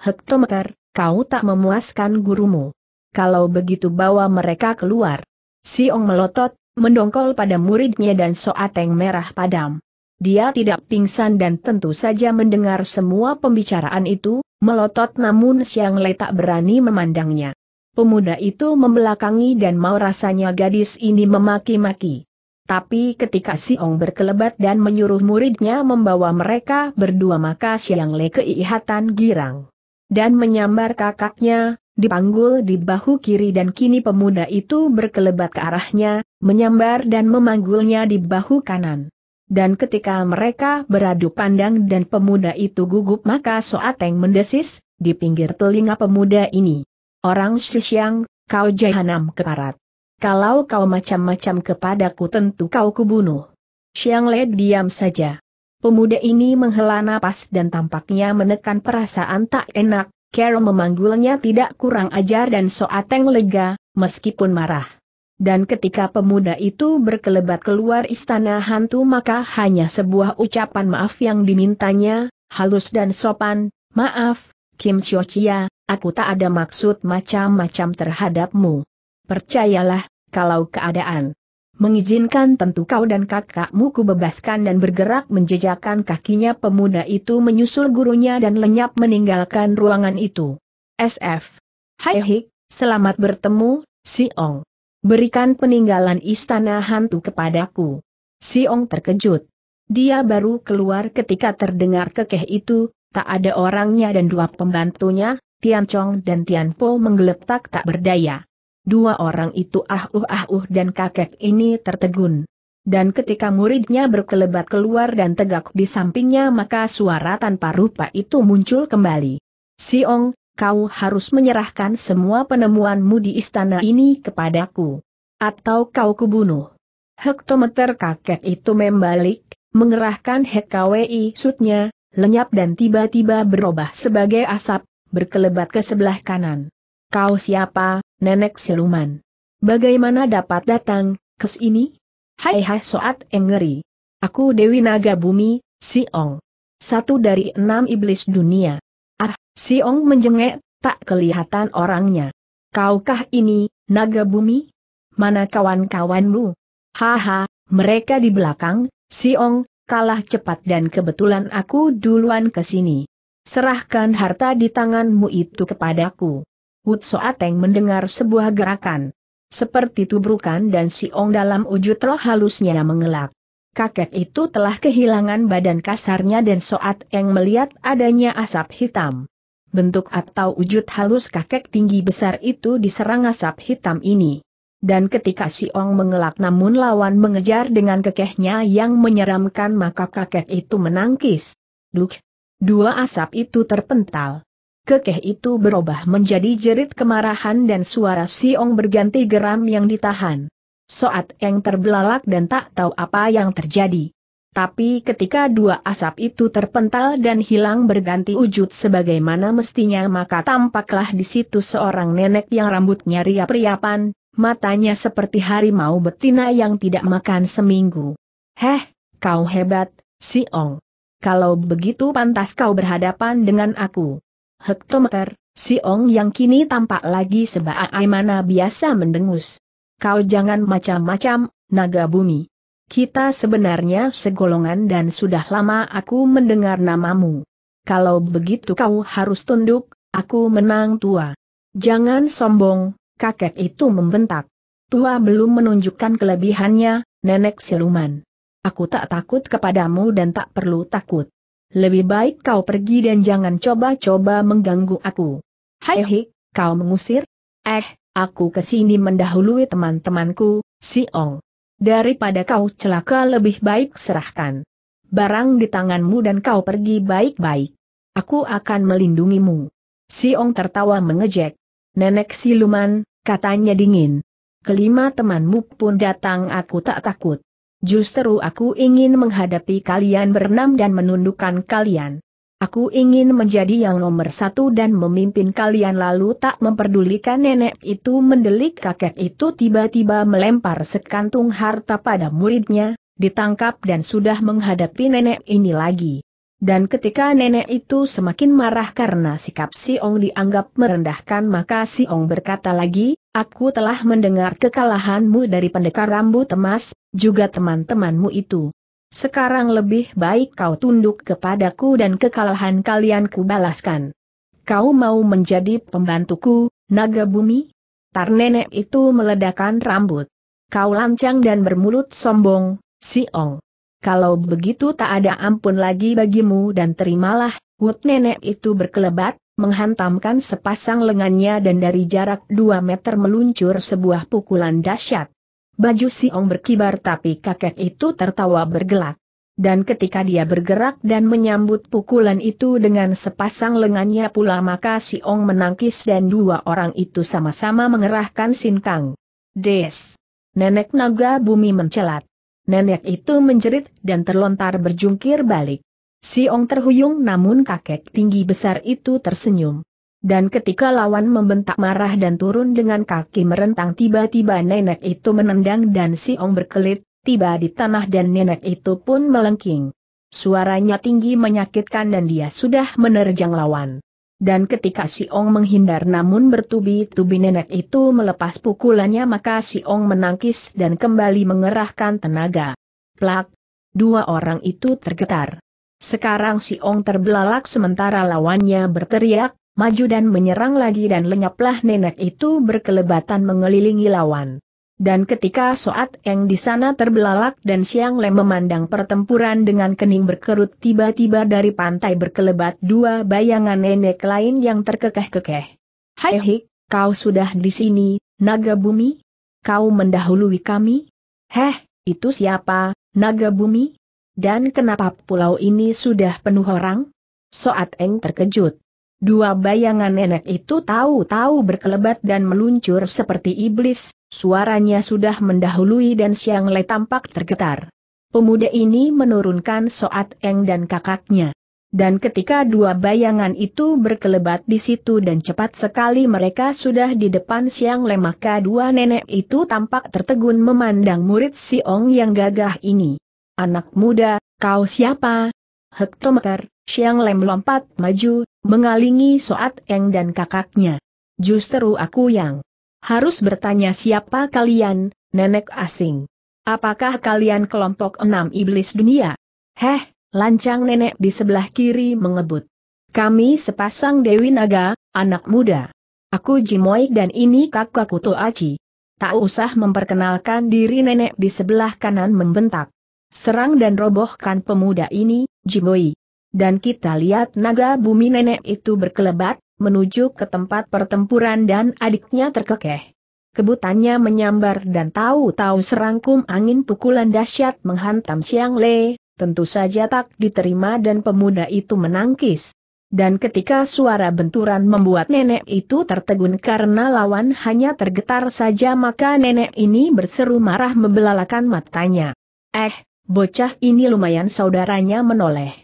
Hektometer, kau tak memuaskan gurumu kalau begitu bawa mereka keluar. Siong melotot, mendongkol pada muridnya dan soateng merah padam. Dia tidak pingsan dan tentu saja mendengar semua pembicaraan itu, melotot namun Siang Le tak berani memandangnya. Pemuda itu membelakangi dan mau rasanya gadis ini memaki-maki. Tapi ketika Siong berkelebat dan menyuruh muridnya membawa mereka berdua maka Siang Le keihatan girang. Dan menyambar kakaknya, dipanggul di bahu kiri dan kini pemuda itu berkelebat ke arahnya, menyambar dan memanggulnya di bahu kanan. Dan ketika mereka beradu pandang dan pemuda itu gugup maka Soateng mendesis, di pinggir telinga pemuda ini. Orang Shishyang, kau jahanam keparat. Kalau kau macam-macam kepadaku tentu kau kubunuh. Xiang Le diam saja. Pemuda ini menghela napas dan tampaknya menekan perasaan tak enak, Carol memanggulnya tidak kurang ajar dan Soateng lega, meskipun marah. Dan ketika pemuda itu berkelebat keluar istana hantu maka hanya sebuah ucapan maaf yang dimintanya, halus dan sopan, maaf, Kim Chia, aku tak ada maksud macam-macam terhadapmu. Percayalah, kalau keadaan Mengizinkan tentu kau dan kakakmu ku bebaskan dan bergerak menjejakkan kakinya pemuda itu menyusul gurunya dan lenyap meninggalkan ruangan itu. SF. Hai Hik, selamat bertemu, Si Ong. Berikan peninggalan istana hantu kepadaku. Si Ong terkejut. Dia baru keluar ketika terdengar kekeh itu, tak ada orangnya dan dua pembantunya, Tian Chong dan Tian Po menggeletak tak berdaya. Dua orang itu ahuh ahuh dan kakek ini tertegun. Dan ketika muridnya berkelebat keluar dan tegak di sampingnya maka suara tanpa rupa itu muncul kembali. Siong, kau harus menyerahkan semua penemuanmu di istana ini kepadaku. Atau kau kubunuh. Hektometer kakek itu membalik, mengerahkan HKWI sutnya, lenyap dan tiba-tiba berubah sebagai asap, berkelebat ke sebelah kanan. Kau siapa, nenek siluman? Bagaimana dapat datang ke sini? Hai hai soat engeri. Aku Dewi Naga Bumi, si Ong. Satu dari enam iblis dunia. Ah, si Ong menjengek, tak kelihatan orangnya. Kaukah ini, Naga Bumi? Mana kawan-kawanmu? Haha, mereka di belakang, si Ong, kalah cepat dan kebetulan aku duluan ke sini. Serahkan harta di tanganmu itu kepadaku. Wut Soateng mendengar sebuah gerakan. Seperti tubrukan dan si Ong dalam wujud roh halusnya mengelak. Kakek itu telah kehilangan badan kasarnya dan Soat Eng melihat adanya asap hitam. Bentuk atau wujud halus kakek tinggi besar itu diserang asap hitam ini. Dan ketika si Ong mengelak namun lawan mengejar dengan kekehnya yang menyeramkan maka kakek itu menangkis. Duk! Dua asap itu terpental. Kekeh itu berubah menjadi jerit kemarahan dan suara Siong berganti geram yang ditahan. Soat Eng terbelalak dan tak tahu apa yang terjadi. Tapi ketika dua asap itu terpental dan hilang berganti wujud sebagaimana mestinya maka tampaklah di situ seorang nenek yang rambutnya riap-riapan, matanya seperti harimau betina yang tidak makan seminggu. Heh, kau hebat, si Ong. Kalau begitu pantas kau berhadapan dengan aku hektometer, si Ong yang kini tampak lagi sebaai mana biasa mendengus. Kau jangan macam-macam, naga bumi. Kita sebenarnya segolongan dan sudah lama aku mendengar namamu. Kalau begitu kau harus tunduk, aku menang tua. Jangan sombong, kakek itu membentak. Tua belum menunjukkan kelebihannya, nenek siluman. Aku tak takut kepadamu dan tak perlu takut lebih baik kau pergi dan jangan coba-coba mengganggu aku. Hai hei, kau mengusir? Eh, aku kesini mendahului teman-temanku, si Ong. Daripada kau celaka lebih baik serahkan. Barang di tanganmu dan kau pergi baik-baik. Aku akan melindungimu. Si Ong tertawa mengejek. Nenek siluman, katanya dingin. Kelima temanmu pun datang aku tak takut. Justru aku ingin menghadapi kalian berenam dan menundukkan kalian. Aku ingin menjadi yang nomor satu dan memimpin kalian lalu tak memperdulikan nenek itu mendelik kakek itu tiba-tiba melempar sekantung harta pada muridnya, ditangkap dan sudah menghadapi nenek ini lagi. Dan ketika nenek itu semakin marah karena sikap si Ong dianggap merendahkan maka si Ong berkata lagi, aku telah mendengar kekalahanmu dari pendekar rambut emas, juga teman-temanmu itu. Sekarang lebih baik kau tunduk kepadaku dan kekalahan kalian kubalaskan. Kau mau menjadi pembantuku, naga bumi? Tar nenek itu meledakan rambut. Kau lancang dan bermulut sombong, si Ong. Kalau begitu tak ada ampun lagi bagimu dan terimalah, Wut nenek itu berkelebat, menghantamkan sepasang lengannya dan dari jarak 2 meter meluncur sebuah pukulan dahsyat. Baju Siong berkibar tapi kakek itu tertawa bergelak. Dan ketika dia bergerak dan menyambut pukulan itu dengan sepasang lengannya pula maka si Siong menangkis dan dua orang itu sama-sama mengerahkan sinkang. Des! Nenek naga bumi mencelat nenek itu menjerit dan terlontar berjungkir balik. Siong terhuyung namun kakek tinggi besar itu tersenyum. Dan ketika lawan membentak marah dan turun dengan kaki merentang tiba-tiba nenek itu menendang dan Siong berkelit, tiba di tanah dan nenek itu pun melengking. Suaranya tinggi menyakitkan dan dia sudah menerjang lawan. Dan ketika Si Ong menghindar namun bertubi-tubi nenek itu melepas pukulannya maka Si Ong menangkis dan kembali mengerahkan tenaga. Plak! Dua orang itu tergetar. Sekarang Si Ong terbelalak sementara lawannya berteriak, maju dan menyerang lagi dan lenyaplah nenek itu berkelebatan mengelilingi lawan. Dan ketika Soat Eng di sana terbelalak dan Siang Lem memandang pertempuran dengan kening berkerut tiba-tiba dari pantai berkelebat dua bayangan nenek lain yang terkekeh-kekeh. Hai hik, kau sudah di sini, naga bumi? Kau mendahului kami? Heh, itu siapa, naga bumi? Dan kenapa pulau ini sudah penuh orang? Soat Eng terkejut. Dua bayangan nenek itu tahu-tahu berkelebat dan meluncur seperti iblis, suaranya sudah mendahului dan Siang Le tampak tergetar. Pemuda ini menurunkan Soat Eng dan kakaknya. Dan ketika dua bayangan itu berkelebat di situ dan cepat sekali mereka sudah di depan Siang Le maka dua nenek itu tampak tertegun memandang murid Si Ong yang gagah ini. Anak muda, kau siapa? Hektometer, Siang Lem lompat maju, mengalingi Soat Eng dan kakaknya. Justru aku yang harus bertanya siapa kalian, nenek asing. Apakah kalian kelompok enam iblis dunia? Heh, lancang nenek di sebelah kiri mengebut. Kami sepasang Dewi Naga, anak muda. Aku Jimoy dan ini kakakku Toachi. Tak usah memperkenalkan diri nenek di sebelah kanan membentak. Serang dan robohkan pemuda ini, Jimoy dan kita lihat naga bumi nenek itu berkelebat, menuju ke tempat pertempuran dan adiknya terkekeh. Kebutannya menyambar dan tahu-tahu serangkum angin pukulan dahsyat menghantam Siang Le, tentu saja tak diterima dan pemuda itu menangkis. Dan ketika suara benturan membuat nenek itu tertegun karena lawan hanya tergetar saja maka nenek ini berseru marah membelalakan matanya. Eh, bocah ini lumayan saudaranya menoleh.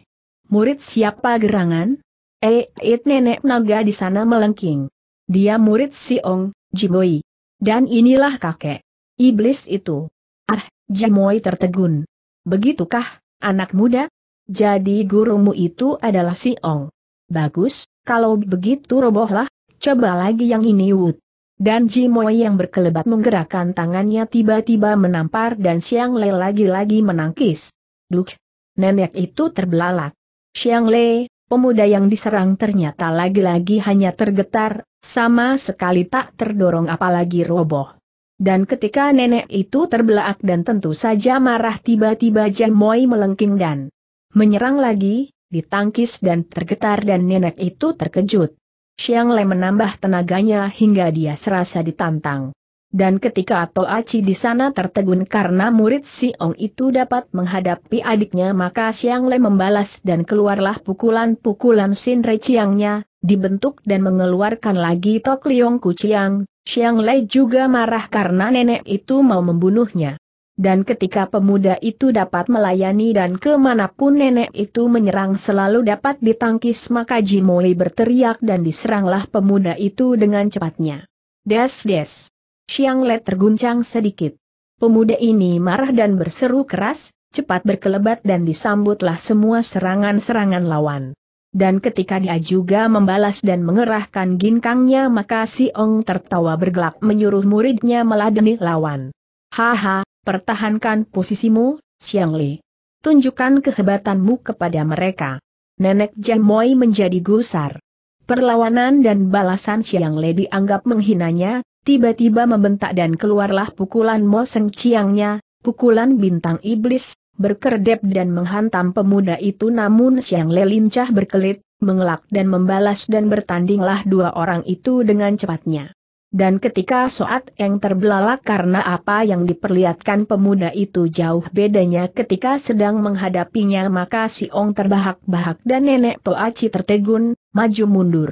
Murid siapa gerangan? Eh, it nenek naga di sana melengking. Dia murid si Ong, Jimoi. Dan inilah kakek. Iblis itu. Ah, Jimoi tertegun. Begitukah, anak muda? Jadi gurumu itu adalah si Ong. Bagus, kalau begitu robohlah, coba lagi yang ini Wut. Dan Jimoi yang berkelebat menggerakkan tangannya tiba-tiba menampar dan Siang Le lagi-lagi menangkis. Duk, nenek itu terbelalak. Xiang Lei, pemuda yang diserang ternyata lagi-lagi hanya tergetar, sama sekali tak terdorong apalagi roboh. Dan ketika nenek itu terbelak dan tentu saja marah tiba-tiba Jamoy melengking dan menyerang lagi, ditangkis dan tergetar dan nenek itu terkejut. Xiang Lei menambah tenaganya hingga dia serasa ditantang. Dan ketika Aci di sana tertegun karena murid Si Ong itu dapat menghadapi adiknya maka Siang Le membalas dan keluarlah pukulan-pukulan Sin Re Chiangnya, dibentuk dan mengeluarkan lagi Tok Liong Chiang, Siang Le juga marah karena nenek itu mau membunuhnya. Dan ketika pemuda itu dapat melayani dan kemanapun nenek itu menyerang selalu dapat ditangkis maka Jimoi berteriak dan diseranglah pemuda itu dengan cepatnya. Des-des. Xiang Le terguncang sedikit. Pemuda ini marah dan berseru keras, cepat berkelebat dan disambutlah semua serangan-serangan lawan. Dan ketika dia juga membalas dan mengerahkan ginkangnya maka si Ong tertawa bergelak menyuruh muridnya meladeni lawan. Haha, pertahankan posisimu, Xiang Li. Tunjukkan kehebatanmu kepada mereka. Nenek Jamoi menjadi gusar. Perlawanan dan balasan Xiang Li dianggap menghinanya, tiba-tiba membentak dan keluarlah pukulan Mo Seng Chiangnya, pukulan bintang iblis, berkerdep dan menghantam pemuda itu namun Siang Lelincah berkelit, mengelak dan membalas dan bertandinglah dua orang itu dengan cepatnya. Dan ketika Soat Eng terbelalak karena apa yang diperlihatkan pemuda itu jauh bedanya ketika sedang menghadapinya maka Si Ong terbahak-bahak dan nenek Toaci tertegun, maju mundur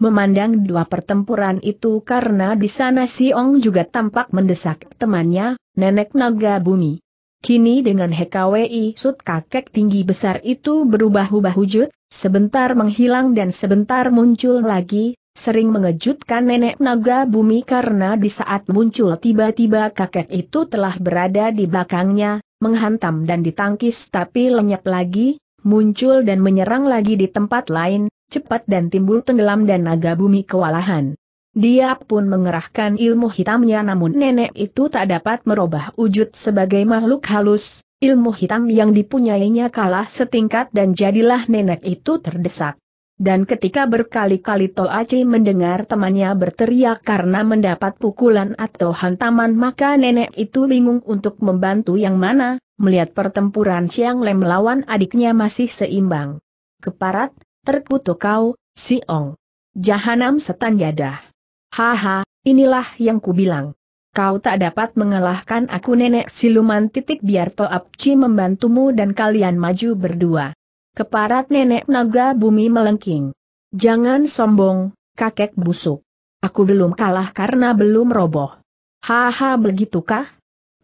memandang dua pertempuran itu karena di sana Si Ong juga tampak mendesak temannya, nenek naga bumi. Kini dengan HKWI Sut kakek tinggi besar itu berubah-ubah wujud, sebentar menghilang dan sebentar muncul lagi, sering mengejutkan nenek naga bumi karena di saat muncul tiba-tiba kakek itu telah berada di belakangnya, menghantam dan ditangkis tapi lenyap lagi, muncul dan menyerang lagi di tempat lain, cepat dan timbul tenggelam dan naga bumi kewalahan. Dia pun mengerahkan ilmu hitamnya namun nenek itu tak dapat merubah wujud sebagai makhluk halus, ilmu hitam yang dipunyainya kalah setingkat dan jadilah nenek itu terdesak. Dan ketika berkali-kali Tol Aci mendengar temannya berteriak karena mendapat pukulan atau hantaman maka nenek itu bingung untuk membantu yang mana, melihat pertempuran Siang Lem melawan adiknya masih seimbang. Keparat, terkutuk kau, si Ong. Jahanam setan jadah. Haha, inilah yang kubilang. Kau tak dapat mengalahkan aku nenek siluman titik biar Toapci membantumu dan kalian maju berdua. Keparat nenek naga bumi melengking. Jangan sombong, kakek busuk. Aku belum kalah karena belum roboh. Haha begitukah?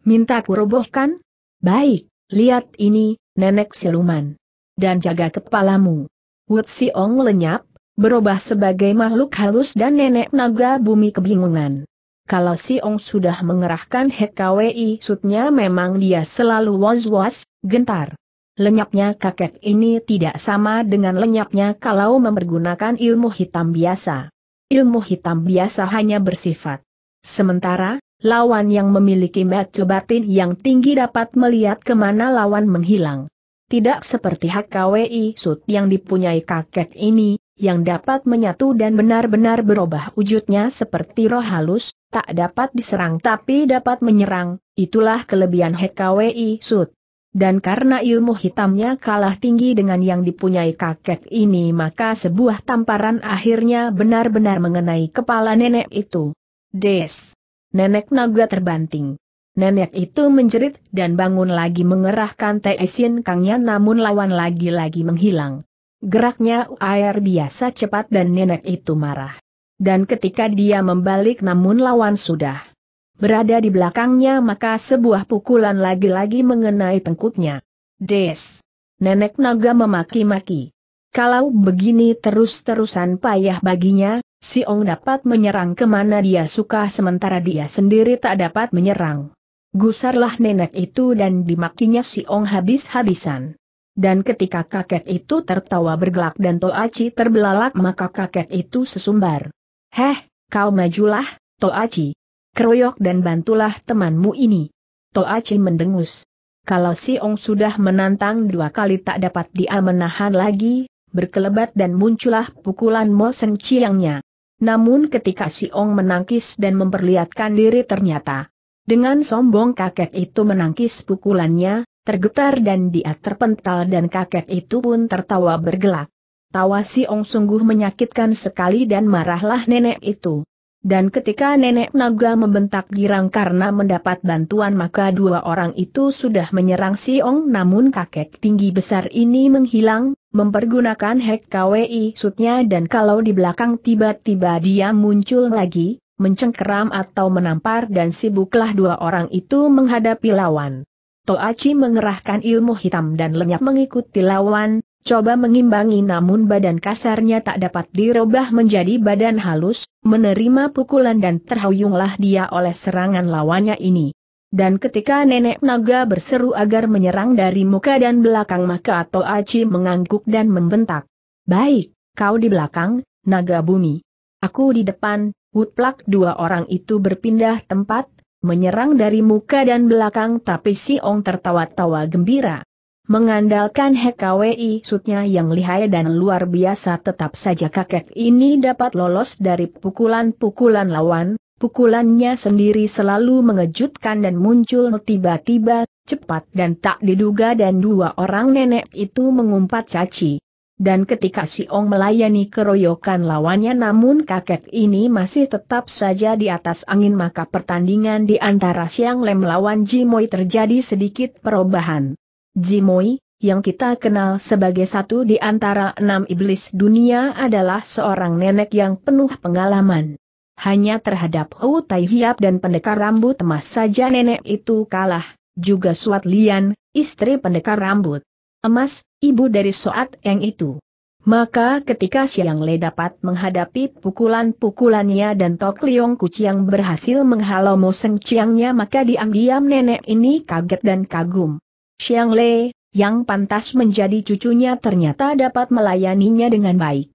Minta ku robohkan? Baik, lihat ini, nenek siluman. Dan jaga kepalamu. Wut Siong lenyap, berubah sebagai makhluk halus dan nenek naga bumi kebingungan. Kalau Siong sudah mengerahkan HKWI sutnya memang dia selalu was-was, gentar. Lenyapnya kakek ini tidak sama dengan lenyapnya kalau mempergunakan ilmu hitam biasa. Ilmu hitam biasa hanya bersifat. Sementara, lawan yang memiliki metu batin yang tinggi dapat melihat kemana lawan menghilang tidak seperti HKWI Sud yang dipunyai kakek ini, yang dapat menyatu dan benar-benar berubah wujudnya seperti roh halus, tak dapat diserang tapi dapat menyerang, itulah kelebihan HKWI Sud. Dan karena ilmu hitamnya kalah tinggi dengan yang dipunyai kakek ini maka sebuah tamparan akhirnya benar-benar mengenai kepala nenek itu. Des. Nenek naga terbanting. Nenek itu menjerit dan bangun lagi mengerahkan Teisin Kangnya namun lawan lagi-lagi menghilang. Geraknya air biasa cepat dan nenek itu marah. Dan ketika dia membalik namun lawan sudah berada di belakangnya maka sebuah pukulan lagi-lagi mengenai tengkuknya. Des! Nenek naga memaki-maki. Kalau begini terus-terusan payah baginya, si Ong dapat menyerang kemana dia suka sementara dia sendiri tak dapat menyerang. Gusarlah nenek itu dan dimakinya si Ong habis-habisan. Dan ketika kakek itu tertawa bergelak dan Toaci terbelalak maka kakek itu sesumbar. Heh, kau majulah, Toaci. Keroyok dan bantulah temanmu ini. Toaci mendengus. Kalau si Ong sudah menantang dua kali tak dapat dia menahan lagi, berkelebat dan muncullah pukulan Mo Seng Chiangnya. Namun ketika si Ong menangkis dan memperlihatkan diri ternyata, dengan sombong kakek itu menangkis pukulannya, tergetar dan dia terpental dan kakek itu pun tertawa bergelak. Tawa si Ong sungguh menyakitkan sekali dan marahlah nenek itu. Dan ketika nenek naga membentak girang karena mendapat bantuan maka dua orang itu sudah menyerang si Ong namun kakek tinggi besar ini menghilang, mempergunakan hack KWI sutnya dan kalau di belakang tiba-tiba dia muncul lagi, mencengkeram atau menampar dan sibuklah dua orang itu menghadapi lawan. Toachi mengerahkan ilmu hitam dan lenyap mengikuti lawan, coba mengimbangi namun badan kasarnya tak dapat dirubah menjadi badan halus, menerima pukulan dan terhuyunglah dia oleh serangan lawannya ini. Dan ketika nenek naga berseru agar menyerang dari muka dan belakang maka Toachi mengangguk dan membentak. Baik, kau di belakang, naga bumi. Aku di depan, Mutlak dua orang itu berpindah tempat, menyerang dari muka dan belakang tapi si Ong tertawa-tawa gembira. Mengandalkan HKWI sutnya yang lihai dan luar biasa tetap saja kakek ini dapat lolos dari pukulan-pukulan lawan, pukulannya sendiri selalu mengejutkan dan muncul tiba-tiba, cepat dan tak diduga dan dua orang nenek itu mengumpat caci. Dan ketika si Ong melayani keroyokan lawannya namun kakek ini masih tetap saja di atas angin maka pertandingan di antara Siang Lem lawan Jimoy terjadi sedikit perubahan. Jimoy, yang kita kenal sebagai satu di antara enam iblis dunia adalah seorang nenek yang penuh pengalaman. Hanya terhadap Hu Tai Hiap dan pendekar rambut emas saja nenek itu kalah, juga Suat Lian, istri pendekar rambut emas, ibu dari Soat yang itu. Maka ketika Siang Le dapat menghadapi pukulan-pukulannya dan Tok Liong Kuciang berhasil menghalau Mo Seng Chiangnya maka diam-diam nenek ini kaget dan kagum. Siang Le, yang pantas menjadi cucunya ternyata dapat melayaninya dengan baik.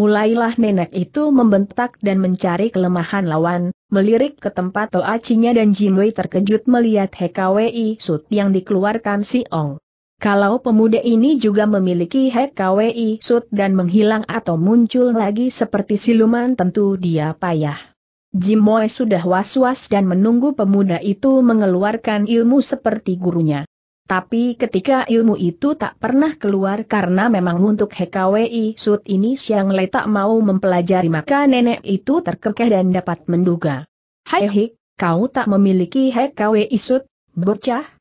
Mulailah nenek itu membentak dan mencari kelemahan lawan, melirik ke tempat Chinya dan Wei terkejut melihat HKWI Sut yang dikeluarkan si Ong. Kalau pemuda ini juga memiliki hek KWI sud dan menghilang atau muncul lagi seperti siluman tentu dia payah. Jimoe sudah was-was dan menunggu pemuda itu mengeluarkan ilmu seperti gurunya. Tapi ketika ilmu itu tak pernah keluar karena memang untuk HKWI Sud ini Xiang Lei tak mau mempelajari maka nenek itu terkekeh dan dapat menduga. Hai Hik, kau tak memiliki HKWI Sud, bocah?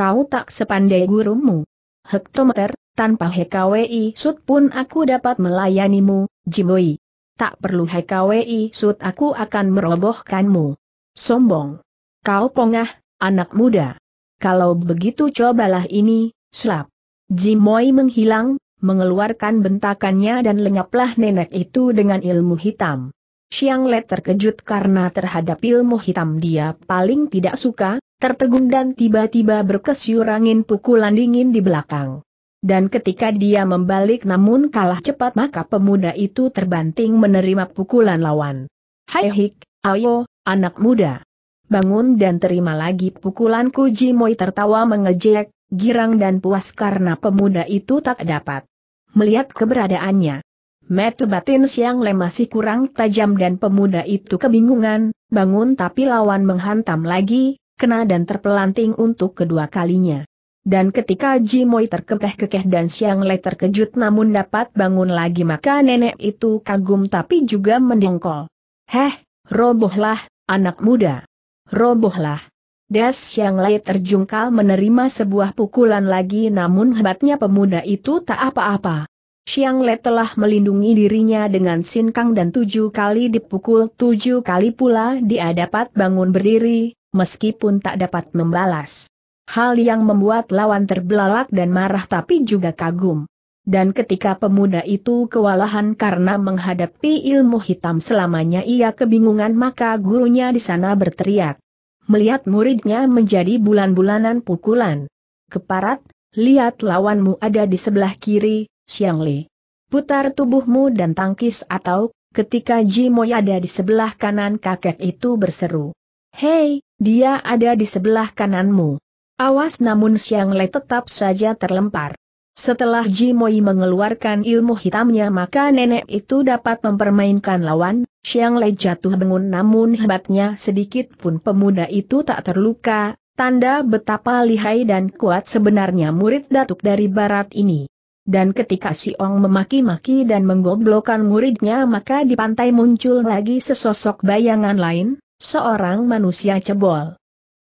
kau tak sepandai gurumu. Hektometer, tanpa HKWI Sud pun aku dapat melayanimu, Jimoi. Tak perlu HKWI Sud aku akan merobohkanmu. Sombong. Kau pongah, anak muda. Kalau begitu cobalah ini, slap. Jimoi menghilang, mengeluarkan bentakannya dan lenyaplah nenek itu dengan ilmu hitam. Xiang Le terkejut karena terhadap ilmu hitam dia paling tidak suka, tertegun dan tiba-tiba berkesyur angin pukulan dingin di belakang. Dan ketika dia membalik namun kalah cepat maka pemuda itu terbanting menerima pukulan lawan. Hai hik, ayo, anak muda. Bangun dan terima lagi pukulan Kujimoi tertawa mengejek, girang dan puas karena pemuda itu tak dapat melihat keberadaannya. Metu batin siang le masih kurang tajam dan pemuda itu kebingungan, bangun tapi lawan menghantam lagi, kena dan terpelanting untuk kedua kalinya. Dan ketika Ji Jimoy terkekeh-kekeh dan Siang Le terkejut namun dapat bangun lagi maka nenek itu kagum tapi juga mendengkol. Heh, robohlah, anak muda. Robohlah. Das, Siang Le terjungkal menerima sebuah pukulan lagi namun hebatnya pemuda itu tak apa-apa. Siang Le telah melindungi dirinya dengan sinkang dan tujuh kali dipukul tujuh kali pula dia dapat bangun berdiri, meskipun tak dapat membalas. Hal yang membuat lawan terbelalak dan marah tapi juga kagum. Dan ketika pemuda itu kewalahan karena menghadapi ilmu hitam selamanya ia kebingungan maka gurunya di sana berteriak. Melihat muridnya menjadi bulan-bulanan pukulan. Keparat, lihat lawanmu ada di sebelah kiri, Xiang Li. Putar tubuhmu dan tangkis atau, ketika Jimoy ada di sebelah kanan kakek itu berseru. Hei, dia ada di sebelah kananmu. Awas namun Siang Le tetap saja terlempar. Setelah Ji Jimoi mengeluarkan ilmu hitamnya maka nenek itu dapat mempermainkan lawan, Siang Lei jatuh bangun namun hebatnya sedikit pun pemuda itu tak terluka, tanda betapa lihai dan kuat sebenarnya murid datuk dari barat ini. Dan ketika si Ong memaki-maki dan menggoblokan muridnya maka di pantai muncul lagi sesosok bayangan lain, Seorang manusia cebol.